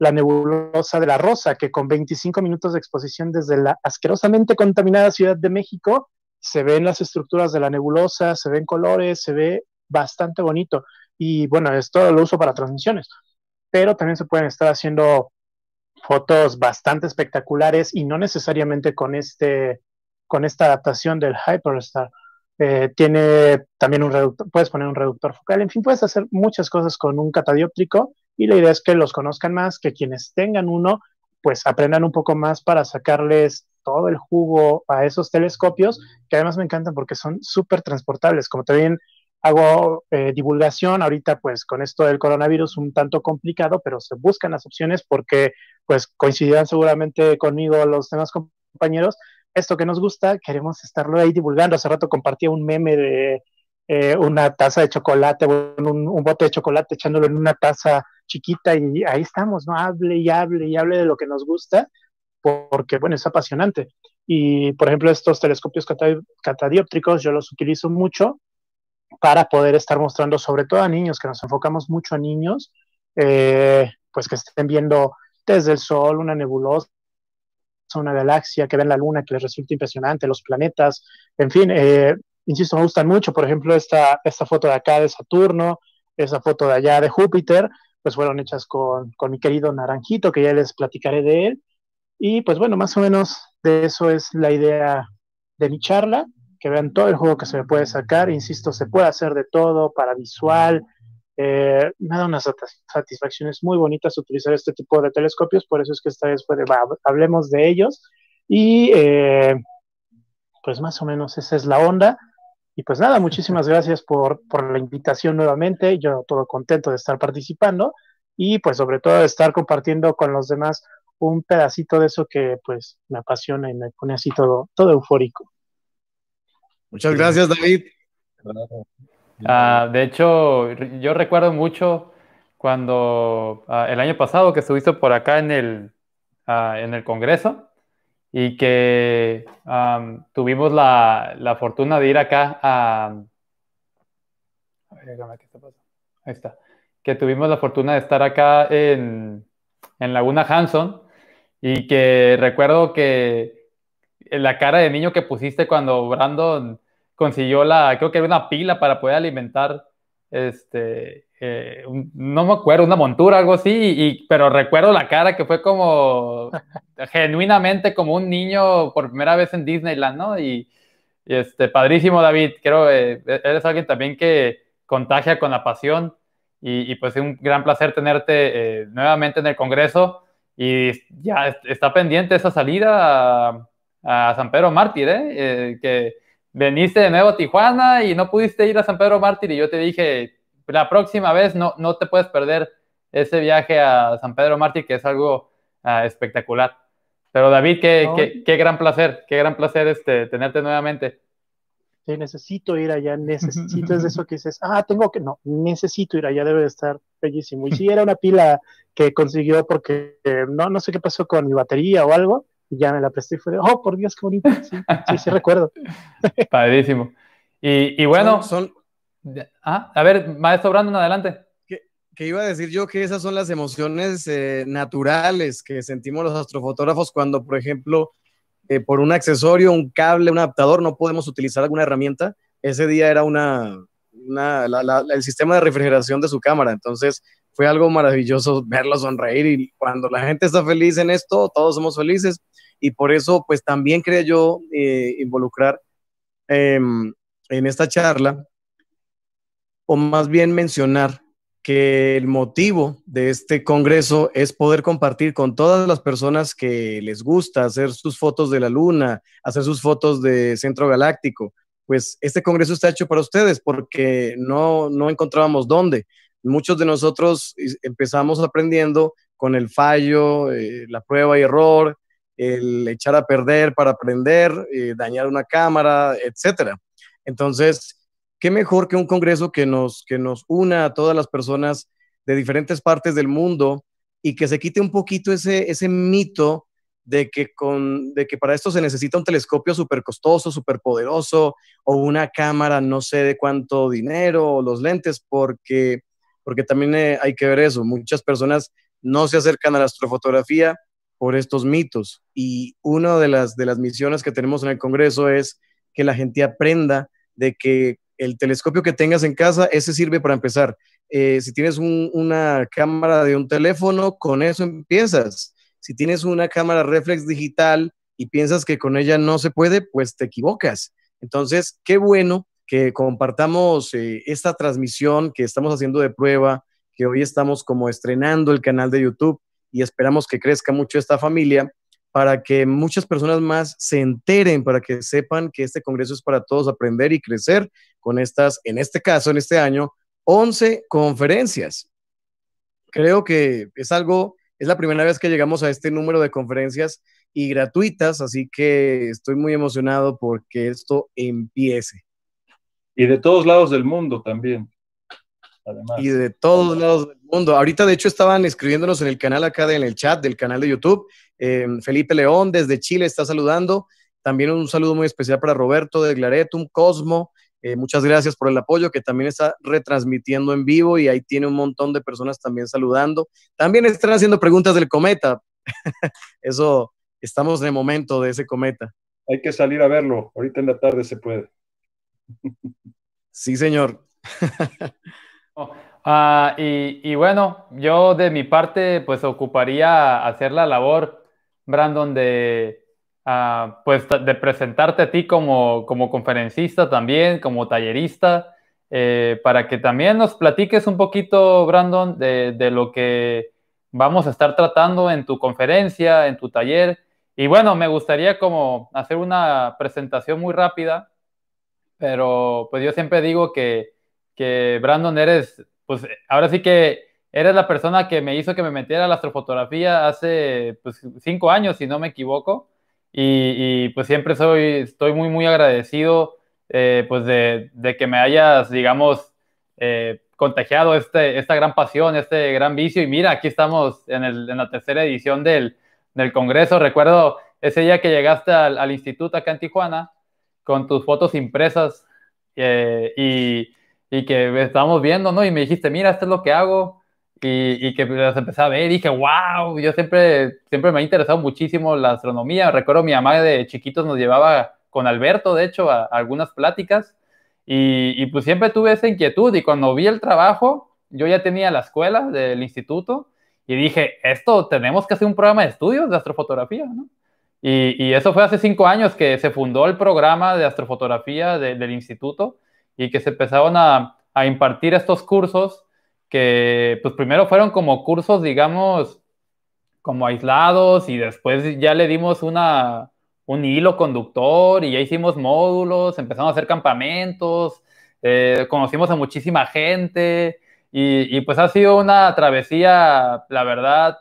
la nebulosa de la Rosa, que con 25 minutos de exposición desde la asquerosamente contaminada Ciudad de México, se ven las estructuras de la nebulosa, se ven colores, se ve bastante bonito. Y bueno, todo lo uso para transmisiones, pero también se pueden estar haciendo fotos bastante espectaculares y no necesariamente con, este, con esta adaptación del Hyperstar. Eh, tiene también un reductor, puedes poner un reductor focal, en fin, puedes hacer muchas cosas con un catadióptrico y la idea es que los conozcan más, que quienes tengan uno, pues aprendan un poco más para sacarles todo el jugo a esos telescopios, que además me encantan porque son súper transportables, como también hago eh, divulgación ahorita pues con esto del coronavirus un tanto complicado, pero se buscan las opciones porque pues coincidirán seguramente conmigo los demás compañeros. Esto que nos gusta, queremos estarlo ahí divulgando. Hace rato compartí un meme de eh, una taza de chocolate, un, un bote de chocolate echándolo en una taza chiquita y ahí estamos, ¿no? Hable y hable y hable de lo que nos gusta, porque, bueno, es apasionante. Y, por ejemplo, estos telescopios catadióptricos yo los utilizo mucho para poder estar mostrando, sobre todo a niños, que nos enfocamos mucho a niños, eh, pues que estén viendo desde el Sol una nebulosa, una galaxia, que ven la Luna, que les resulta impresionante, los planetas, en fin, eh, insisto, me gustan mucho. Por ejemplo, esta, esta foto de acá de Saturno, esa foto de allá de Júpiter, pues fueron hechas con, mi querido Naranjito, que ya les platicaré de él. Y pues bueno, más o menos de eso es la idea de mi charla, que vean todo el juego que se me puede sacar. Insisto, se puede hacer de todo, para visual. Eh, me da unas satisfacciones muy bonitas utilizar este tipo de telescopios, por eso es que esta vez hablemos de ellos. Y eh, pues más o menos esa es la onda. Y pues nada, muchísimas gracias por, la invitación nuevamente. Yo todo contento de estar participando y pues sobre todo de estar compartiendo con los demás un pedacito de eso que pues me apasiona y me pone así todo, todo eufórico. Muchas gracias, David. Ah, de hecho, yo recuerdo mucho cuando ah, el año pasado que estuviste por acá en el, ah, en el Congreso, y que tuvimos la, fortuna de ir acá a... A ver, Ahí está. Que tuvimos la fortuna de estar acá en, en Laguna Hanson y que recuerdo que la cara de niño que pusiste cuando Brandon consiguió la, creo que era una pila para poder alimentar este, eh, no me acuerdo, una montura, algo así, y, pero recuerdo la cara que fue como genuinamente como un niño por primera vez en Disneyland, ¿no? Y, este, padrísimo, David, creo eh, e-, eres alguien también que contagia con la pasión y, pues es un gran placer tenerte eh, nuevamente en el Congreso y ya está pendiente esa salida a, San Pedro Mártir, ¿eh? que veniste de nuevo a Tijuana y no pudiste ir a San Pedro Mártir y yo te dije, la próxima vez no, no te puedes perder ese viaje a San Pedro Martí, que es algo ah, espectacular. Pero David, qué, qué, gran placer, qué gran placer este, tenerte nuevamente. Sí, necesito ir allá, necesito es eso que dices, ah, tengo que, no, necesito ir allá, debe de estar bellísimo. Y sí, era una pila que consiguió porque eh, no, no sé qué pasó con mi batería o algo, y ya me la presté y fue oh, por Dios, qué bonito. Sí, sí, sí recuerdo. Padrísimo. Y, bueno. son, Ah, a ver, maestro Brandon, adelante. Que, iba a decir yo que esas son las emociones eh, naturales que sentimos los astrofotógrafos cuando, por ejemplo, eh, por un accesorio, un cable, un adaptador, no podemos utilizar alguna herramienta. Ese día era una, una el sistema de refrigeración de su cámara. Entonces fue algo maravilloso verlo sonreír y cuando la gente está feliz en esto, todos somos felices. Y por eso, pues también quería yo eh, involucrar em, en esta charla o más bien mencionar que el motivo de este congreso es poder compartir con todas las personas que les gusta hacer sus fotos de la luna, hacer sus fotos de centro galáctico. Pues este congreso está hecho para ustedes porque no, no encontrábamos dónde. Muchos de nosotros empezamos aprendiendo con el fallo, eh, la prueba y error, el echar a perder para aprender, eh, dañar una cámara, etcétera. Entonces, qué mejor que un congreso que nos, que nos una a todas las personas de diferentes partes del mundo y que se quite un poquito ese, ese mito de que, con, de que para esto se necesita un telescopio súper costoso, súper poderoso, o una cámara no sé de cuánto dinero, o los lentes, porque, porque también eh, hay que ver eso. Muchas personas no se acercan a la astrofotografía por estos mitos. Y una de las, de las misiones que tenemos en el Congreso es que la gente aprenda de que el telescopio que tengas en casa, ese sirve para empezar. Eh, si tienes una cámara de un teléfono, con eso empiezas. Si tienes una cámara reflex digital y piensas que con ella no se puede, pues te equivocas. Entonces, qué bueno que compartamos eh, esta transmisión que estamos haciendo de prueba, que hoy estamos como estrenando el canal de YouTube y esperamos que crezca mucho esta familia para que muchas personas más se enteren, para que sepan que este Congreso es para todos aprender y crecer con estas, en este caso, en este año, 11 conferencias. Creo que es algo, es la primera vez que llegamos a este número de conferencias y gratuitas, así que estoy muy emocionado porque esto empiece. Y de todos lados del mundo también. Y de todos lados del mundo. Ahorita, de hecho, estaban escribiéndonos en el canal acá, en el chat del canal de YouTube. Em, Felipe León desde Chile está saludando. También un saludo muy especial para Roberto de Glaretum, Cosmo, eh, muchas gracias por el apoyo que también está retransmitiendo en vivo y ahí tiene un montón de personas también saludando. También están haciendo preguntas del cometa. Eso, estamos de momento de ese cometa. Hay que salir a verlo. Ahorita en la tarde se puede. sí, señor. Oh, ah, y bueno, yo de mi parte pues ocuparía hacer la labor, Brandon, de Ah, pues de presentarte a ti como, como conferencista también, como tallerista, eh, para que también nos platiques un poquito, Brandon, de, de lo que vamos a estar tratando en tu conferencia, en tu taller. Y bueno, me gustaría como hacer una presentación muy rápida, pero pues yo siempre digo que, que Brandon eres, pues ahora sí que eres la persona que me hizo que me metiera a la astrofotografía hace pues, cinco años, si no me equivoco. Y, pues siempre soy, estoy muy, muy agradecido eh, pues de, que me hayas, digamos, eh, contagiado este, esta gran pasión, este gran vicio. Y mira, aquí estamos en, el, en la tercera edición del, del, Congreso. Recuerdo ese día que llegaste al, instituto acá en Tijuana con tus fotos impresas eh, y, y que estábamos viendo, ¿no? Y me dijiste, mira, esto es lo que hago, y, que las empezaba a ver y dije, wow, yo siempre, siempre me ha interesado muchísimo la astronomía. Recuerdo mi mamá de chiquitos nos llevaba con Alberto, de hecho, a, algunas pláticas y, pues siempre tuve esa inquietud y cuando vi el trabajo, yo ya tenía la escuela del instituto y dije, esto tenemos que hacer un programa de estudios de astrofotografía, ¿no? Y, eso fue hace cinco años que se fundó el programa de astrofotografía del instituto y que se empezaron a, a impartir estos cursos que pues primero fueron como cursos, digamos, como aislados y después ya le dimos una, un hilo conductor y ya hicimos módulos, empezamos a hacer campamentos, eh, conocimos a muchísima gente y, y, pues ha sido una travesía, la verdad,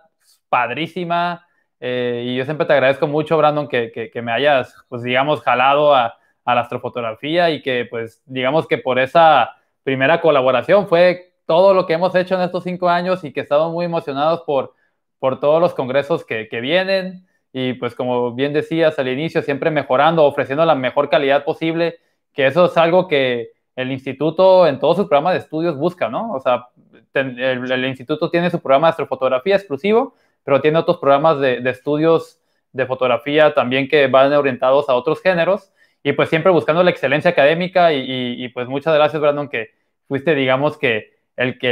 padrísima. Eh, y yo siempre te agradezco mucho, Brandon, que, me hayas, pues digamos, jalado a, a la astrofotografía y que pues digamos que por esa primera colaboración fue todo lo que hemos hecho en estos cinco años y que estamos muy emocionados por, por todos los congresos que, vienen y pues como bien decías al inicio, siempre mejorando, ofreciendo la mejor calidad posible, que eso es algo que el instituto en todos sus programas de estudios busca, ¿no? O sea, el, instituto tiene su programa de astrofotografía exclusivo, pero tiene otros programas de, de estudios de fotografía también que van orientados a otros géneros y pues siempre buscando la excelencia académica y, y pues muchas gracias Brandon que fuiste digamos que el que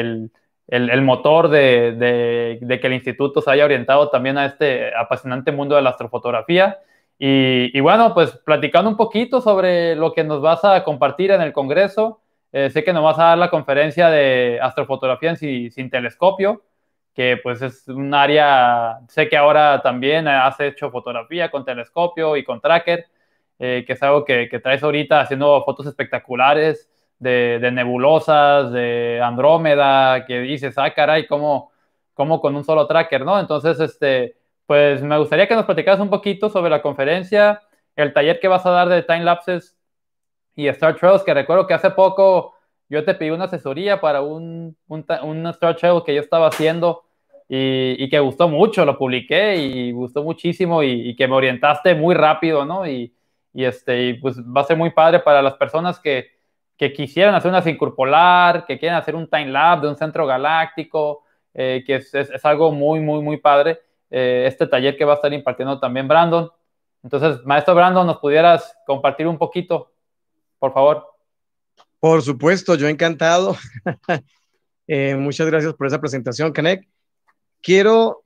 el, motor de, que el instituto se haya orientado también a este apasionante mundo de la astrofotografía. Y, bueno, pues platicando un poquito sobre lo que nos vas a compartir en el Congreso, eh, sé que nos vas a dar la conferencia de astrofotografía sin, sin telescopio, que pues es un área, sé que ahora también has hecho fotografía con telescopio y con tracker, eh, que es algo que, traes ahorita haciendo fotos espectaculares de, nebulosas, de Andrómeda, que dices, ah, caray, ¿cómo, cómo con un solo tracker, ¿no? Entonces, este, pues me gustaría que nos platicaras un poquito sobre la conferencia, el taller que vas a dar de time lapses y Star Trails, que recuerdo que hace poco yo te pedí una asesoría para un, un, un Star Trail que yo estaba haciendo y, y, que gustó mucho, lo publiqué y gustó muchísimo y, y que me orientaste muy rápido, ¿no? Y, y este, pues va a ser muy padre para las personas que, que quisieran hacer una circumpolar, que quieran hacer un time lab de un centro galáctico, eh, que es, algo muy, muy, muy padre. Eh, este taller que va a estar impartiendo también Brandon. Entonces, maestro Brandon, ¿nos pudieras compartir un poquito, por favor? Por supuesto, yo encantado. Eh, muchas gracias por esa presentación, Canek. Quiero,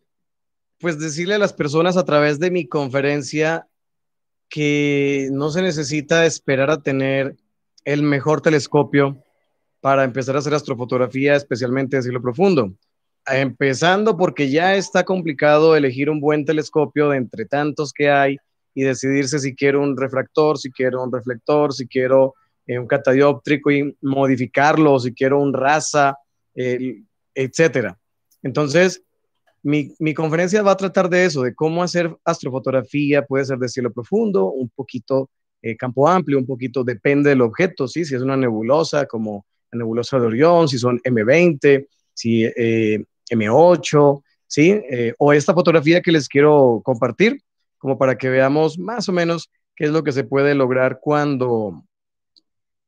pues, decirle a las personas a través de mi conferencia que no se necesita esperar a tener el mejor telescopio para empezar a hacer astrofotografía, especialmente de cielo profundo. Empezando porque ya está complicado elegir un buen telescopio de entre tantos que hay y decidirse si quiero un refractor, si quiero un reflector, si quiero eh, un catadióptrico y modificarlo, si quiero un raza, etc. etcétera. Entonces, mi, mi, conferencia va a tratar de eso, de cómo hacer astrofotografía, puede ser de cielo profundo, un poquito eh, campo amplio, un poquito depende del objeto, si es una nebulosa como la nebulosa de Orión, si son M20, si eh, M8, ¿sí? Eh, o esta fotografía que les quiero compartir, como para que veamos más o menos qué es lo que se puede lograr cuando,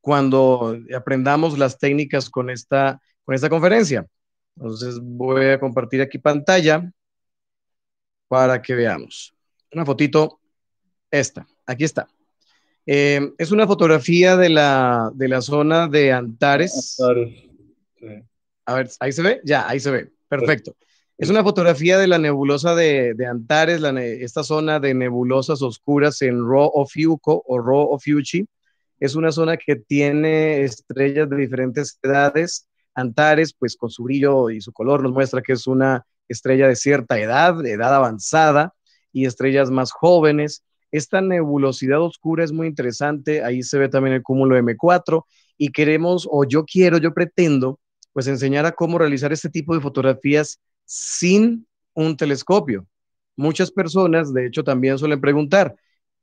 cuando aprendamos las técnicas con esta, con esta conferencia. Entonces voy a compartir aquí pantalla para que veamos. Una fotito, esta, aquí está. Em, es una fotografía de la, zona de Antares. A ver, ahí se ve, ya, ahí se ve. Perfecto. Es una fotografía de la nebulosa de, Antares, esta zona de nebulosas oscuras en Ro Ofiuco o Ro Ofiuchi. Es una zona que tiene estrellas de diferentes edades. Antares, pues con su brillo y su color, nos muestra que es una estrella de cierta edad, de edad avanzada, y estrellas más jóvenes. Esta nebulosidad oscura es muy interesante, ahí se ve también el cúmulo M4 y queremos, o yo quiero, yo pretendo, pues enseñar a cómo realizar este tipo de fotografías sin un telescopio. Muchas personas, de hecho, también suelen preguntar,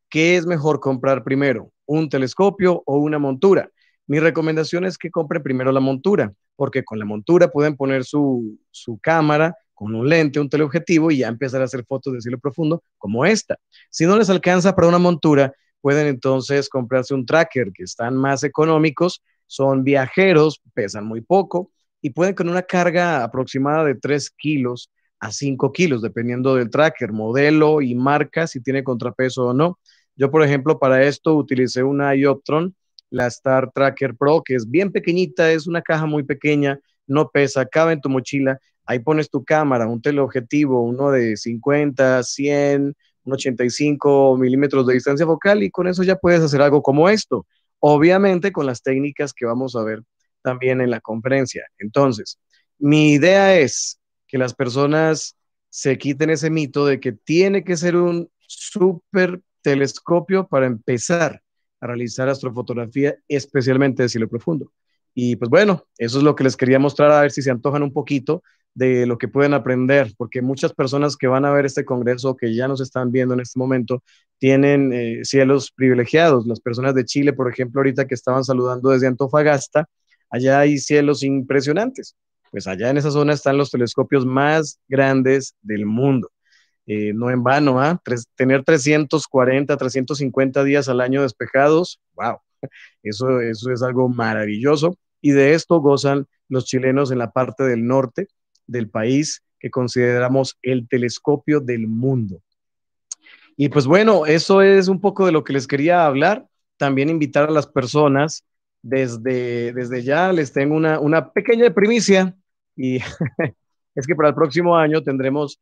¿qué es mejor comprar primero, un telescopio o una montura? Mi recomendación es que compren primero la montura, porque con la montura pueden poner su, su, cámara, con un lente, un teleobjetivo y ya empezar a hacer fotos de cielo profundo como esta. Si no les alcanza para una montura, pueden entonces comprarse un tracker que están más económicos, son viajeros, pesan muy poco y pueden con una carga aproximada de 3 kilos a 5 kilos, dependiendo del tracker, modelo y marca, si tiene contrapeso o no. Yo, por ejemplo, para esto utilicé una Ioptron, la Star Tracker Pro, que es bien pequeñita, es una caja muy pequeña, no pesa, cabe en tu mochila, Ahí pones tu cámara, un teleobjetivo, uno de 50, 100, 85 milímetros de distancia focal y con eso ya puedes hacer algo como esto. Obviamente con las técnicas que vamos a ver también en la conferencia. Entonces, mi idea es que las personas se quiten ese mito de que tiene que ser un super telescopio para empezar a realizar astrofotografía, especialmente de cielo profundo. Y pues bueno, eso es lo que les quería mostrar, a ver si se antojan un poquito de lo que pueden aprender, porque muchas personas que van a ver este Congreso, que ya nos están viendo en este momento, tienen eh, cielos privilegiados. Las personas de Chile, por ejemplo, ahorita que estaban saludando desde Antofagasta, allá hay cielos impresionantes. Pues allá en esa zona están los telescopios más grandes del mundo. Eh, no en vano, ¿ah? tener 340, 350 días al año despejados, wow, eso, eso es algo maravilloso. Y de esto gozan los chilenos en la parte del norte, del país que consideramos el telescopio del mundo. Y pues bueno, eso es un poco de lo que les quería hablar. También invitar a las personas desde, desde ya, les tengo una, pequeña primicia y es que para el próximo año tendremos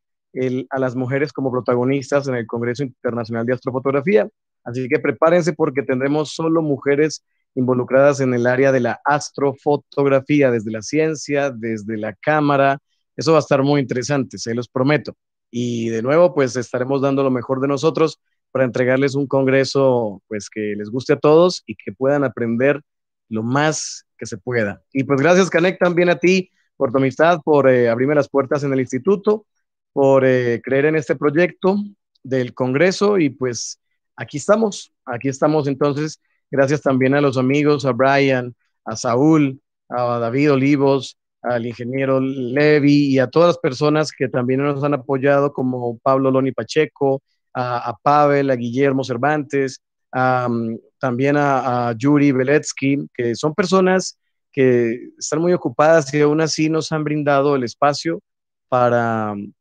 a las mujeres como protagonistas en el Congreso Internacional de Astrofotografía. Así que prepárense porque tendremos solo mujeres involucradas en el área de la astrofotografía, desde la ciencia, desde la cámara, eso va a estar muy interesante, se los prometo. Y de nuevo, pues estaremos dando lo mejor de nosotros para entregarles un congreso pues que les guste a todos y que puedan aprender lo más que se pueda. Y pues gracias, Canek, también a ti por tu amistad, por eh, abrirme las puertas en el instituto, por eh, creer en este proyecto del Congreso y pues aquí estamos, aquí estamos entonces. Gracias también a los amigos, a Brian, a Saúl, a David Olivos, al ingeniero Levi y a todas las personas que también nos han apoyado, como Pablo Loni Pacheco, a, Pavel, a Guillermo Cervantes, mm, también a, Yuri Beletsky, que son personas que están muy ocupadas y aún así nos han brindado el espacio para, mm,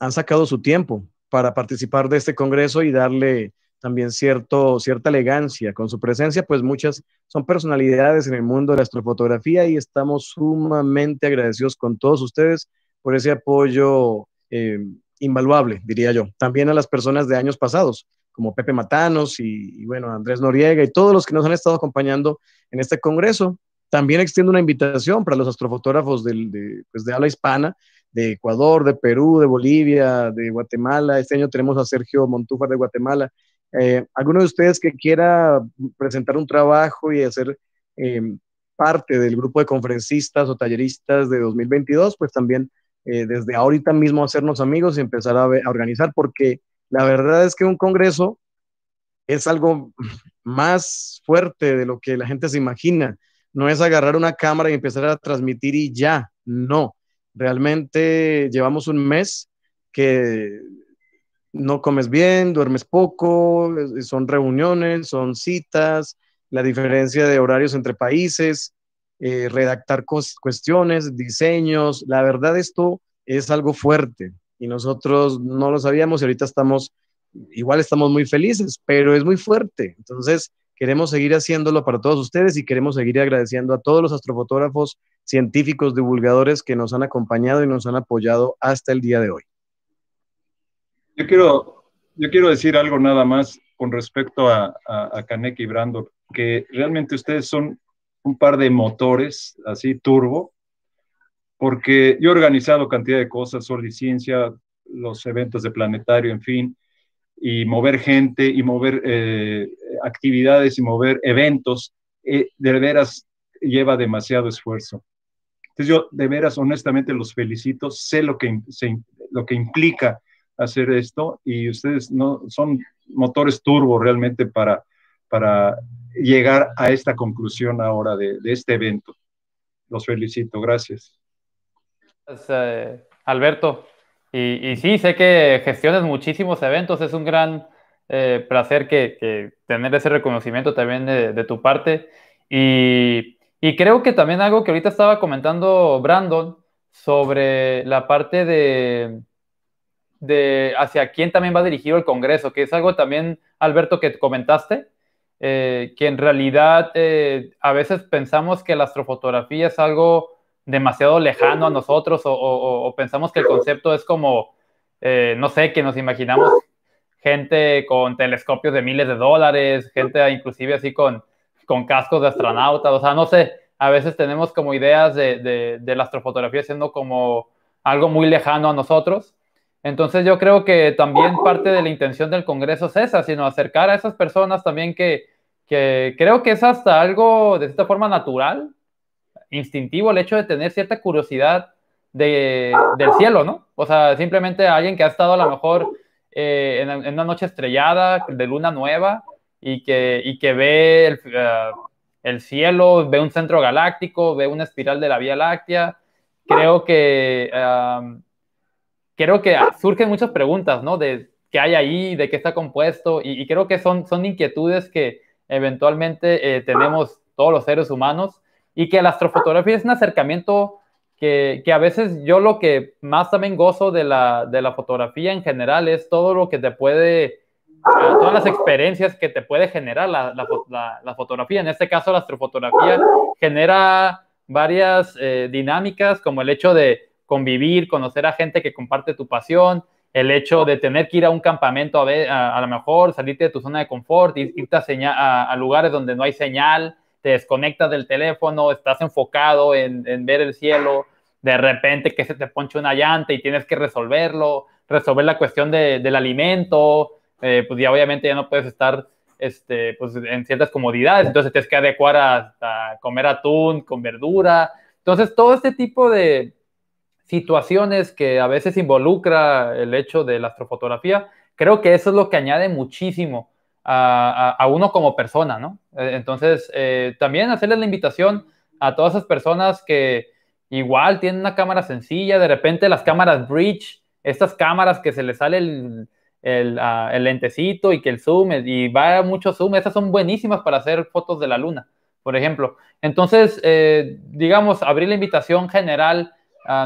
han sacado su tiempo para participar de este congreso y darle también cierto, cierta elegancia con su presencia, pues muchas son personalidades en el mundo de la astrofotografía y estamos sumamente agradecidos con todos ustedes por ese apoyo eh, invaluable, diría yo. También a las personas de años pasados, como Pepe Matanos y, bueno, Andrés Noriega y todos los que nos han estado acompañando en este congreso. También extiendo una invitación para los astrofotógrafos del, de, pues de habla hispana, de Ecuador, de Perú, de Bolivia, de Guatemala. Este año tenemos a Sergio Montúfar de Guatemala eh, ¿Alguno de ustedes que quiera presentar un trabajo y hacer em, parte del grupo de conferencistas o talleristas de 2022? Pues también eh, desde ahorita mismo hacernos amigos y empezar a, a organizar, porque la verdad es que un congreso es algo más fuerte de lo que la gente se imagina. No es agarrar una cámara y empezar a transmitir y ya, no. Realmente llevamos un mes que no comes bien, duermes poco, eh, son reuniones, son citas, la diferencia de horarios entre países, eh, redactar cuestiones, diseños. La verdad, esto es algo fuerte y nosotros no lo sabíamos y ahorita estamos, igual estamos muy felices, pero es muy fuerte. Entonces, queremos seguir haciéndolo para todos ustedes y queremos seguir agradeciendo a todos los astrofotógrafos, científicos, divulgadores que nos han acompañado y nos han apoyado hasta el día de hoy. Yo quiero, yo quiero decir algo nada más con respecto a, a, y Brando, que realmente ustedes son un par de motores, así turbo, porque yo he organizado cantidad de cosas, Sol y Ciencia, los eventos de planetario, en fin, y mover gente y mover eh, actividades y mover eventos, eh, de veras lleva demasiado esfuerzo. Entonces yo de veras, honestamente, los felicito, sé lo que, lo que implica hacer esto y ustedes no son motores turbo realmente para, para llegar a esta conclusión ahora de, este evento. Los felicito, gracias. Pues, eh, Alberto, y, sí, sé que gestionas muchísimos eventos, es un gran eh, placer que, tener ese reconocimiento también de, tu parte. Y, y, creo que también algo que ahorita estaba comentando Brandon sobre la parte de, de hacia quién también va dirigido el Congreso, que es algo también, Alberto, que comentaste, eh, que en realidad eh, a veces pensamos que la astrofotografía es algo demasiado lejano a nosotros o, pensamos que el concepto es como, eh, no sé, que nos imaginamos gente con telescopios de miles de dólares, gente inclusive así con, con cascos de astronautas o sea, no sé, a veces tenemos como ideas de, de la astrofotografía siendo como algo muy lejano a nosotros entonces yo creo que también oh. parte de la intención del Congreso es esa, sino acercar a esas personas también que, creo que es hasta algo de esta forma natural, instintivo, el hecho de tener cierta curiosidad del cielo, ¿no? O sea, simplemente alguien que ha estado a lo mejor eh, en, una noche estrellada, de luna nueva, y que, que ve eh, el, cielo, ve un centro galáctico, ve una espiral de la Vía Láctea. Creo que creo que surgen muchas preguntas, ¿no? De qué hay ahí, de qué está compuesto, y, creo que son, son inquietudes que eventualmente eh, tenemos todos los seres humanos y que la astrofotografía es un acercamiento que, que a veces yo lo que más también gozo de la, de la, fotografía en general es todo lo que te puede, ah, todas las experiencias que te puede generar la, la, fotografía. En este caso, la astrofotografía genera varias eh, dinámicas como el hecho de convivir, conocer a gente que comparte tu pasión, el hecho de tener que ir a un campamento a, ver, a, lo mejor, salirte de tu zona de confort, irte a, a, lugares donde no hay señal, te desconectas del teléfono, estás enfocado en, ver el cielo, de repente que se te ponche una llanta y tienes que resolverlo, resolver la cuestión del alimento, eh, pues ya obviamente ya no puedes estar este, pues en ciertas comodidades, entonces tienes que adecuar a comer atún con verdura. Entonces, todo este tipo de, situaciones que a veces involucra el hecho de la astrofotografía, creo que eso es lo que añade muchísimo a, uno como persona, ¿no? E, entonces, eh, también hacerles la invitación a todas esas personas que igual tienen una cámara sencilla, de repente las cámaras bridge, estas cámaras que se les sale el, ah, lentecito y que el zoom y va mucho zoom, esas son buenísimas para hacer fotos de la luna, por ejemplo. Entonces, eh, digamos, abrir la invitación general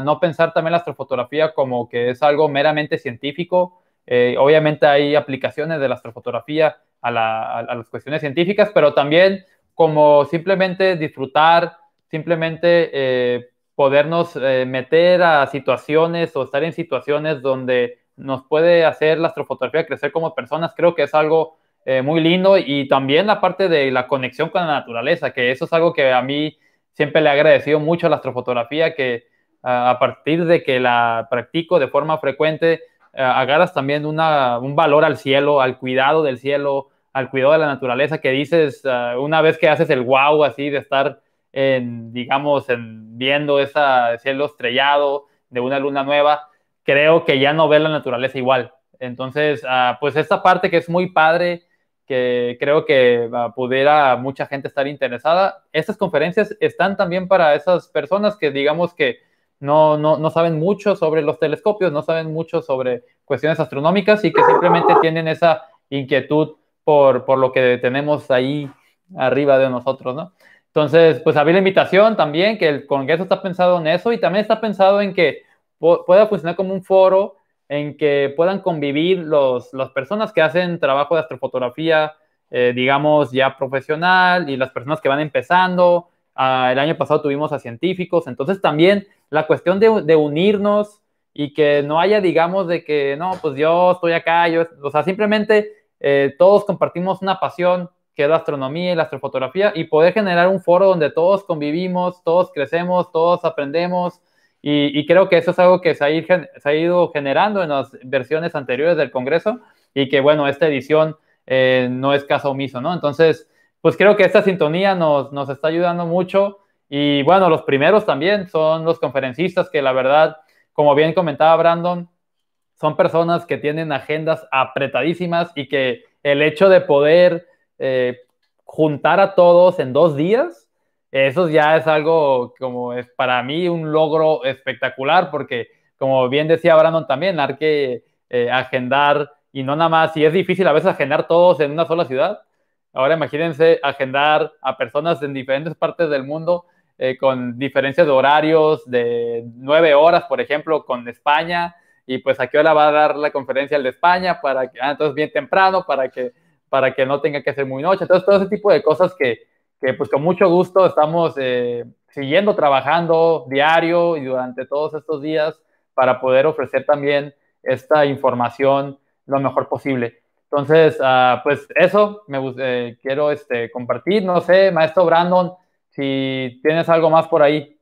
no pensar también la astrofotografía como que es algo meramente científico. Eh, obviamente hay aplicaciones de la astrofotografía a, las cuestiones científicas, pero también como simplemente disfrutar, simplemente eh, podernos eh, meter a situaciones o estar en situaciones donde nos puede hacer la astrofotografía crecer como personas, creo que es algo muy lindo y también la parte de la conexión con la naturaleza, que eso es algo que a mí siempre le he agradecido mucho la astrofotografía, que a partir de que la practico de forma frecuente, eh, agarras también un valor al cielo, al cuidado del cielo, al cuidado de la naturaleza, que dices eh, una vez que haces el wow así de estar en, digamos, en viendo ese cielo estrellado de una luna nueva, creo que ya no ve la naturaleza igual. Entonces, ah, pues esta parte que es muy padre, que creo que ah, pudiera mucha gente estar interesada. Estas conferencias están también para esas personas que digamos que no, no, no saben mucho sobre los telescopios, no saben mucho sobre cuestiones astronómicas y que simplemente tienen esa inquietud por, lo que tenemos ahí arriba de nosotros, ¿no? Entonces, pues había la invitación también, que el Congreso está pensado en eso y también está pensado en que pueda funcionar como un foro en que puedan convivir los, las personas que hacen trabajo de astrofotografía, eh, digamos, ya profesional y las personas que van empezando. Ah, el año pasado tuvimos a científicos, entonces también la cuestión de, unirnos y que no haya, digamos, de que, no, pues yo estoy acá, yo, o sea, simplemente eh, todos compartimos una pasión que es la astronomía y la astrofotografía y poder generar un foro donde todos convivimos, todos crecemos, todos aprendemos y, creo que eso es algo que se ha, ido generando en las versiones anteriores del Congreso y que, bueno, esta edición eh, no es caso omiso, ¿no? Entonces, pues creo que esta sintonía nos está ayudando mucho y bueno, los primeros también son los conferencistas que la verdad, como bien comentaba Brandon, son personas que tienen agendas apretadísimas y que el hecho de poder eh, juntar a todos en dos días, eso ya es algo como es para mí un logro espectacular porque como bien decía Brandon también, hay que eh, agendar y no nada más, y es difícil a veces agendar todos en una sola ciudad. Ahora imagínense agendar a personas en diferentes partes del mundo eh, con diferencias de horarios de nueve horas, por ejemplo, con España, y pues a qué hora va a dar la conferencia el de España, para que, ah, entonces bien temprano, para que, para que no tenga que ser muy noche, entonces todo ese tipo de cosas que, que pues con mucho gusto estamos eh, siguiendo trabajando diario y durante todos estos días para poder ofrecer también esta información lo mejor posible. Entonces, ah, pues eso me eh, quiero este, compartir. No sé, maestro Brandon, si tienes algo más por ahí.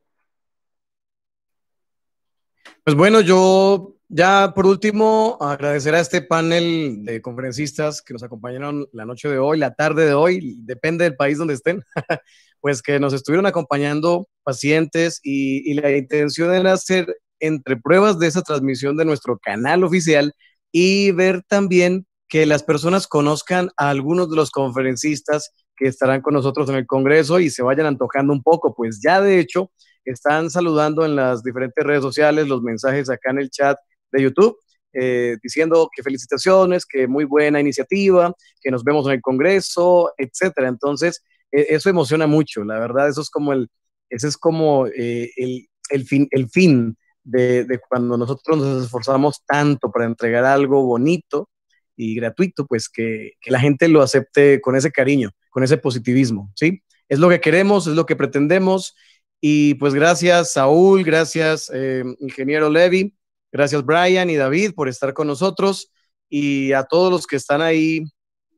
Pues bueno, yo ya por último agradecer a este panel de conferencistas que nos acompañaron la noche de hoy, la tarde de hoy, depende del país donde estén, pues que nos estuvieron acompañando pacientes y, la intención era hacer entre pruebas de esa transmisión de nuestro canal oficial y ver también que las personas conozcan a algunos de los conferencistas que estarán con nosotros en el Congreso y se vayan antojando un poco, pues ya de hecho están saludando en las diferentes redes sociales los mensajes acá en el chat de YouTube. Eh, diciendo que felicitaciones, que muy buena iniciativa, que nos vemos en el Congreso, etcétera. Entonces, e, eso emociona mucho, la verdad, eso es como el, es como eh, el, fin, el fin de, cuando nosotros nos esforzamos tanto para entregar algo bonito y gratuito, pues que, la gente lo acepte con ese cariño con ese positivismo, ¿sí? Es lo que queremos, es lo que pretendemos. Y pues gracias Saúl, gracias eh, ingeniero Levy, gracias Brian y David por estar con nosotros y a todos los que están ahí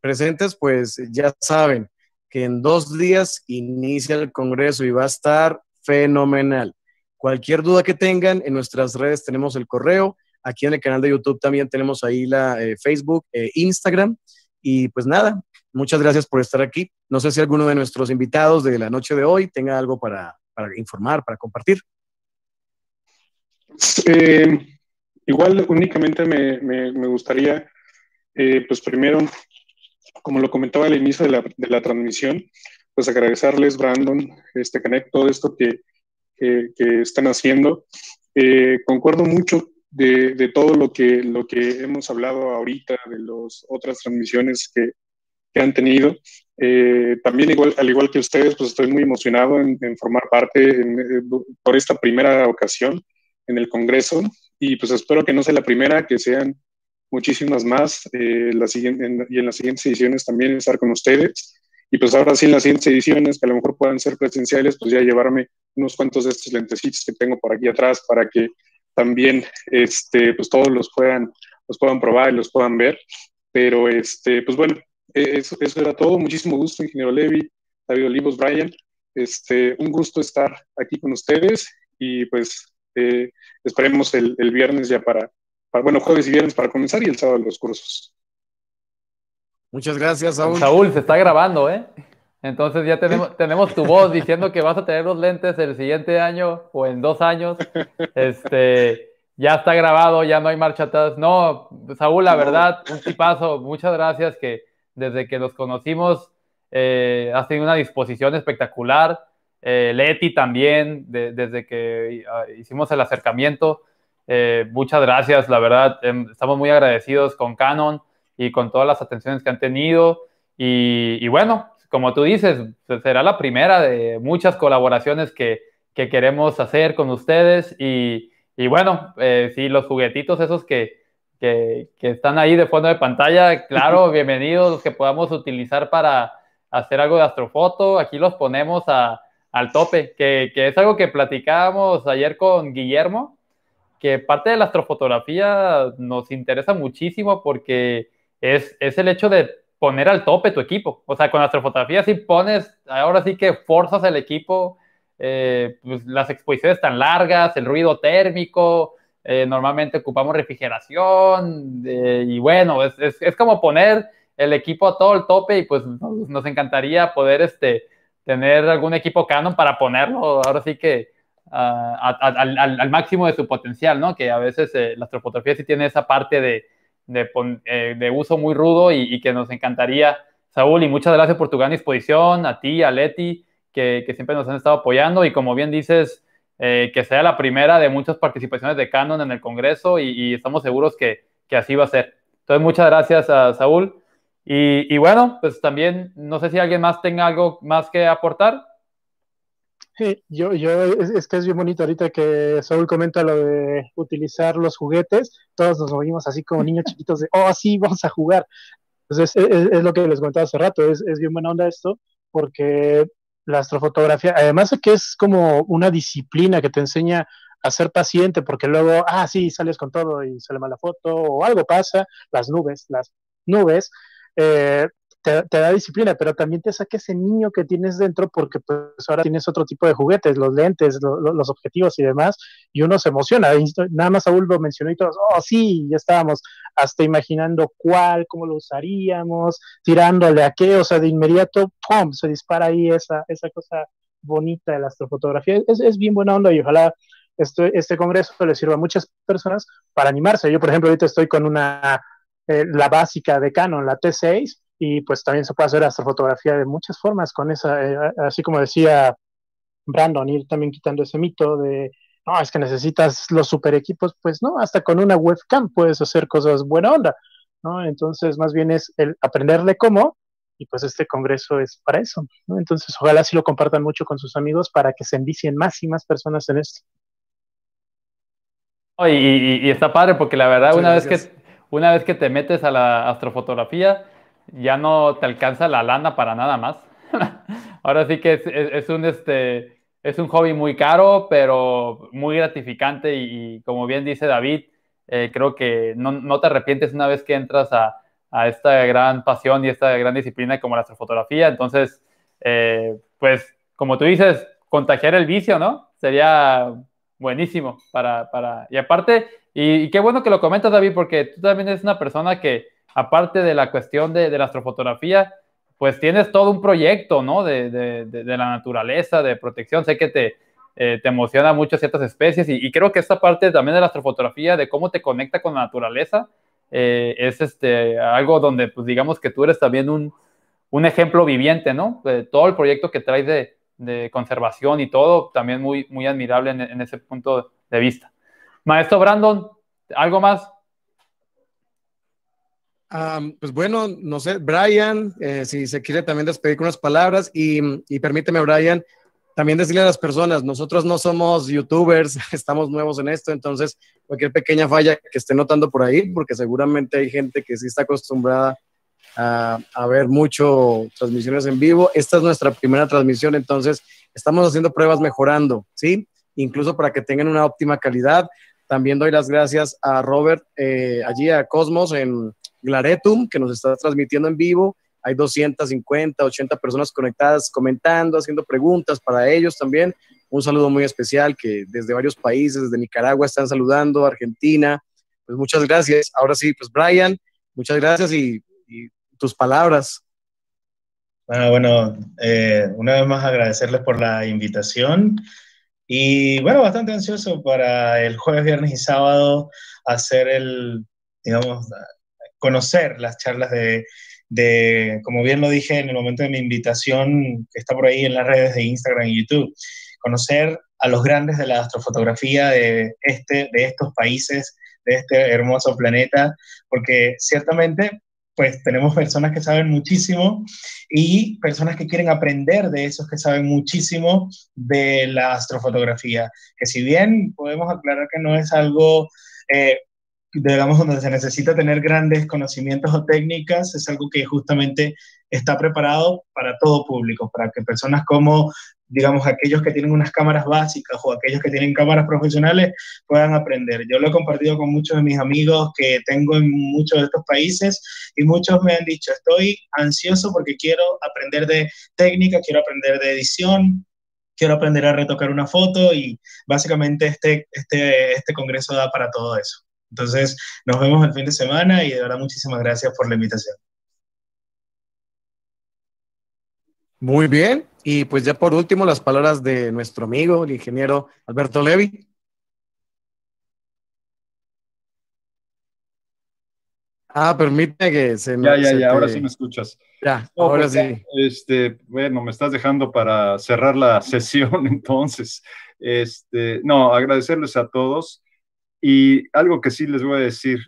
presentes, pues ya saben que en dos días inicia el Congreso y va a estar fenomenal. Cualquier duda que tengan, en nuestras redes tenemos el correo, aquí en el canal de YouTube también tenemos ahí la eh, Facebook, eh, Instagram y pues nada, Muchas gracias por estar aquí. No sé si alguno de nuestros invitados de la noche de hoy tenga algo para, informar, para compartir. Eh, igual únicamente me, gustaría, eh, pues primero, como lo comentaba al inicio de la, transmisión, pues agradecerles, Brandon, este Canec, todo esto que, están haciendo. Eh, concuerdo mucho de, todo lo que, lo que hemos hablado ahorita, de las otras transmisiones que, que han tenido. Eh, también, igual, al igual que ustedes, pues estoy muy emocionado en, formar parte eh, por esta primera ocasión en el Congreso y pues espero que no sea la primera, que sean muchísimas más eh, la y en las siguientes ediciones también estar con ustedes. Y pues ahora sí, en las siguientes ediciones, que a lo mejor puedan ser presenciales, pues ya llevarme unos cuantos de estos lentecitos que tengo por aquí atrás para que también este, pues todos los puedan, los puedan probar y los puedan ver. Pero este, pues bueno, eh, eso, era todo. Muchísimo gusto, ingeniero Levi, David Olivos, Brian. Este, un gusto estar aquí con ustedes y pues eh, esperemos el, viernes ya para, bueno, jueves y viernes para comenzar y el sábado los cursos. Muchas gracias, Saúl. Saúl, se está grabando, ¿eh? Entonces ya tenemos, tenemos tu voz diciendo que vas a tener los lentes el siguiente año o en dos años. Este, ya está grabado, ya no hay marcha atrás. No, Saúl, la verdad, un tipazo. Muchas gracias que desde que los conocimos, eh, ha tenido una disposición espectacular. Eh, Leti también, desde que ah, hicimos el acercamiento. Eh, muchas gracias, la verdad. Em, estamos muy agradecidos con Canon y con todas las atenciones que han tenido. Y, bueno, como tú dices, será la primera de muchas colaboraciones que, queremos hacer con ustedes. Y, y bueno, eh, sí, los juguetitos esos que, que, están ahí de fondo de pantalla, claro, bienvenidos los que podamos utilizar para hacer algo de astrofoto, aquí los ponemos al tope, que, es algo que platicábamos ayer con Guillermo, que parte de la astrofotografía nos interesa muchísimo porque es, es el hecho de poner al tope tu equipo. O sea, con astrofotografía si pones, ahora sí que forzas el equipo, eh, pues, las exposiciones tan largas, el ruido térmico, eh, normalmente ocupamos refrigeración y bueno, es, como poner el equipo a todo el tope y pues nos, encantaría poder este, tener algún equipo Canon para ponerlo ahora sí que ah, al, máximo de su potencial, ¿no? Que a veces eh, la astrofotografía sí tiene esa parte de, eh, uso muy rudo y, que nos encantaría. Saúl, y muchas gracias por tu gran disposición, a ti, a Leti, que siempre nos han estado apoyando y como bien dices, eh, que sea la primera de muchas participaciones de Canon en el Congreso y, estamos seguros que, que, así va a ser. Entonces, muchas gracias a Saúl. Y, bueno, pues también no sé si alguien más tenga algo más que aportar. Sí, yo, yo es, que es bien bonito ahorita que Saúl comenta lo de utilizar los juguetes. Todos nos movimos así como niños chiquitos de, oh, así vamos a jugar. Entonces, es, lo que les comentaba hace rato, es, bien buena onda esto, porque la astrofotografía, además de que es como una disciplina que te enseña a ser paciente, porque luego, ah, sí, sales con todo y sale mala foto, o algo pasa, las nubes, las nubes, eh, te, da disciplina, pero también te saca ese niño que tienes dentro porque pues ahora tienes otro tipo de juguetes, los lentes, los objetivos y demás, y uno se emociona. Nada más Saúl lo mencionó y todos, oh sí, ya estábamos hasta imaginando cuál, cómo lo usaríamos, tirándole a qué, o sea, de inmediato, ¡pum!, se dispara ahí esa, esa cosa bonita de la astrofotografía. Es, bien buena onda y ojalá este, este congreso le sirva a muchas personas para animarse. Yo, por ejemplo, ahorita estoy con una, eh, la básica de Canon, la T6, y pues también se puede hacer astrofotografía de muchas formas con esa, eh, así como decía Brandon, ir también quitando ese mito de, no, es que necesitas los super equipos, pues no, hasta con una webcam puedes hacer cosas buena onda, ¿no? Entonces, más bien es el aprenderle cómo y pues este congreso es para eso, ¿no? Entonces, ojalá si lo compartan mucho con sus amigos para que se envicien más y más personas en esto. y, está padre porque la verdad, una vez, que, una vez que te metes a la astrofotografía, ya no te alcanza la lana para nada más. Ahora sí que es, es, un, este, es un hobby muy caro, pero muy gratificante y, como bien dice David, eh, creo que no, no, te arrepientes una vez que entras a, a, esta gran pasión y esta gran disciplina como la astrofotografía. Entonces, eh, pues como tú dices, contagiar el vicio, ¿no? Sería buenísimo para... para... Y aparte, y, y qué bueno que lo comentas, David, porque tú también eres una persona que aparte de la cuestión de, la astrofotografía, pues tienes todo un proyecto, De, la naturaleza, de protección. Sé que te, eh, te emociona mucho ciertas especies y, creo que esta parte también de la astrofotografía, de cómo te conecta con la naturaleza, eh, es este, algo donde, pues digamos que tú eres también un, ejemplo viviente, ¿no? De todo el proyecto que traes de, conservación y todo, también muy, muy admirable en, en ese punto de vista. Maestro Brandon, ¿algo más? pues bueno, no sé, Brian, eh, si se quiere también despedir con unas palabras y, permíteme, Brian, también decirle a las personas, nosotros no somos youtubers, estamos nuevos en esto, entonces cualquier pequeña falla que esté notando por ahí, porque seguramente hay gente que sí está acostumbrada a, ver mucho transmisiones en vivo, esta es nuestra primera transmisión, entonces estamos haciendo pruebas mejorando, ¿sí? Incluso para que tengan una óptima calidad. También doy las gracias a Robert, eh, allí a Cosmos en Glaretum, que nos está transmitiendo en vivo. Hay 250, 80 personas conectadas, comentando, haciendo preguntas para ellos también. Un saludo muy especial que desde varios países, desde Nicaragua están saludando, Argentina. Pues muchas gracias. Ahora sí, pues Brian, muchas gracias y, tus palabras. Ah, bueno, bueno eh, una vez más agradecerles por la invitación. Y bueno, bastante ansioso para el jueves, viernes y sábado hacer el, digamos, conocer las charlas de, de, como bien lo dije en el momento de mi invitación, que está por ahí en las redes de Instagram y YouTube, conocer a los grandes de la astrofotografía de, este, de estos países, de este hermoso planeta, porque ciertamente pues tenemos personas que saben muchísimo y personas que quieren aprender de esos que saben muchísimo de la astrofotografía, que si bien podemos aclarar que no es algo eh, digamos, donde se necesita tener grandes conocimientos o técnicas, es algo que justamente está preparado para todo público, para que personas como, digamos, aquellos que tienen unas cámaras básicas o aquellos que tienen cámaras profesionales puedan aprender. Yo lo he compartido con muchos de mis amigos que tengo en muchos de estos países y muchos me han dicho, estoy ansioso porque quiero aprender de técnica, quiero aprender de edición, quiero aprender a retocar una foto y básicamente este, este, este congreso da para todo eso. Entonces, nos vemos el fin de semana y de verdad muchísimas gracias por la invitación. Muy bien, y pues ya por último las palabras de nuestro amigo, el ingeniero Alberto Levi. Ah, permíteme que se me. Ya, ya, ya, ahora sí me escuchas. Ya, pues ahora sí. Este, bueno, me estás dejando para cerrar la sesión entonces. Este, no, agradecerles a todos. Y algo que sí les voy a decir,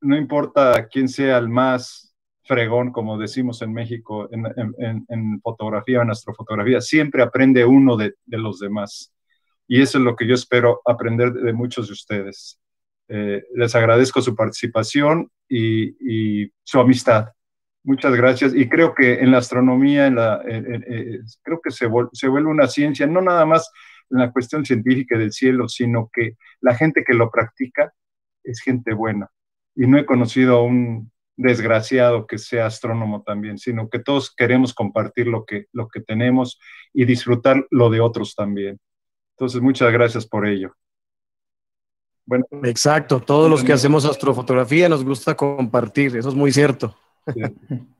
no importa quién sea el más fregón, como decimos en México, en, en, en fotografía, en astrofotografía, siempre aprende uno de, los demás. Y eso es lo que yo espero aprender de muchos de ustedes. Eh, les agradezco su participación y, su amistad. Muchas gracias. Y creo que en la astronomía, eh, eh, creo que se vuelve una ciencia, no nada más la cuestión científica del cielo, sino que la gente que lo practica es gente buena. Y no he conocido a un desgraciado que sea astrónomo también, sino que todos queremos compartir lo que, lo que tenemos y disfrutar lo de otros también. Entonces, muchas gracias por ello. Bueno, Exacto, todos los que hacemos astrofotografía nos gusta compartir, eso es muy cierto.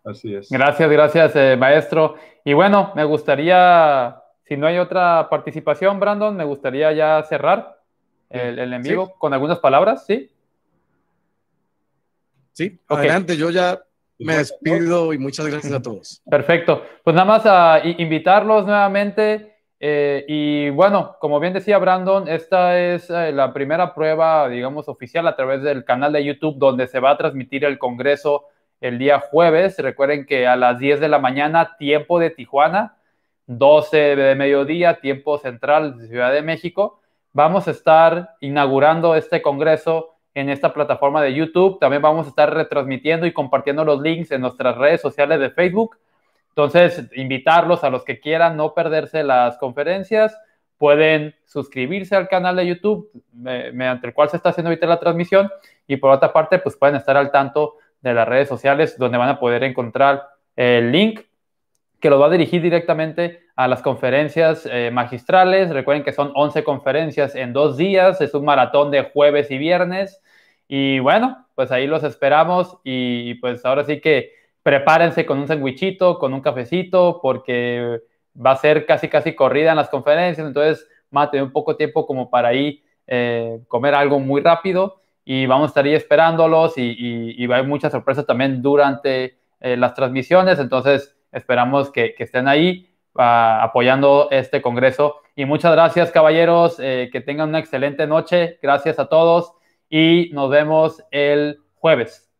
así es. Gracias, gracias, eh, maestro. Y bueno, me gustaría si no hay otra participación, Brandon, me gustaría ya cerrar el, el con algunas palabras, ¿sí? Sí, adelante, yo ya me despido y muchas gracias a todos. Perfecto, pues nada más a invitarlos nuevamente. Eh, y bueno, como bien decía Brandon, esta es eh, la primera prueba, digamos, oficial a través del canal de YouTube donde se va a transmitir el Congreso el día jueves. Recuerden que a las 10 de la mañana, tiempo de Tijuana, 12 de mediodía, tiempo central de Ciudad de México. Vamos a estar inaugurando este congreso en esta plataforma de YouTube. También vamos a estar retransmitiendo y compartiendo los links en nuestras redes sociales de Facebook. Entonces, invitarlos a los que quieran no perderse las conferencias. Pueden suscribirse al canal de YouTube mediante el cual se está haciendo ahorita la transmisión. Y por otra parte, pues pueden estar al tanto de las redes sociales donde van a poder encontrar el link que los va a dirigir directamente a las conferencias eh, magistrales. Recuerden que son 11 conferencias en dos días, es un maratón de jueves y viernes. Y bueno, pues ahí los esperamos y pues ahora sí que prepárense con un sandwichito, con un cafecito, porque va a ser casi casi corrida en las conferencias, entonces mate un poco tiempo como para ir eh, comer algo muy rápido y vamos a estar ahí esperándolos y, va a haber muchas sorpresas también durante eh, las transmisiones, entonces esperamos que, que estén ahí apoyando este Congreso. Y muchas gracias, caballeros. Eh, que tengan una excelente noche. Gracias a todos y nos vemos el jueves.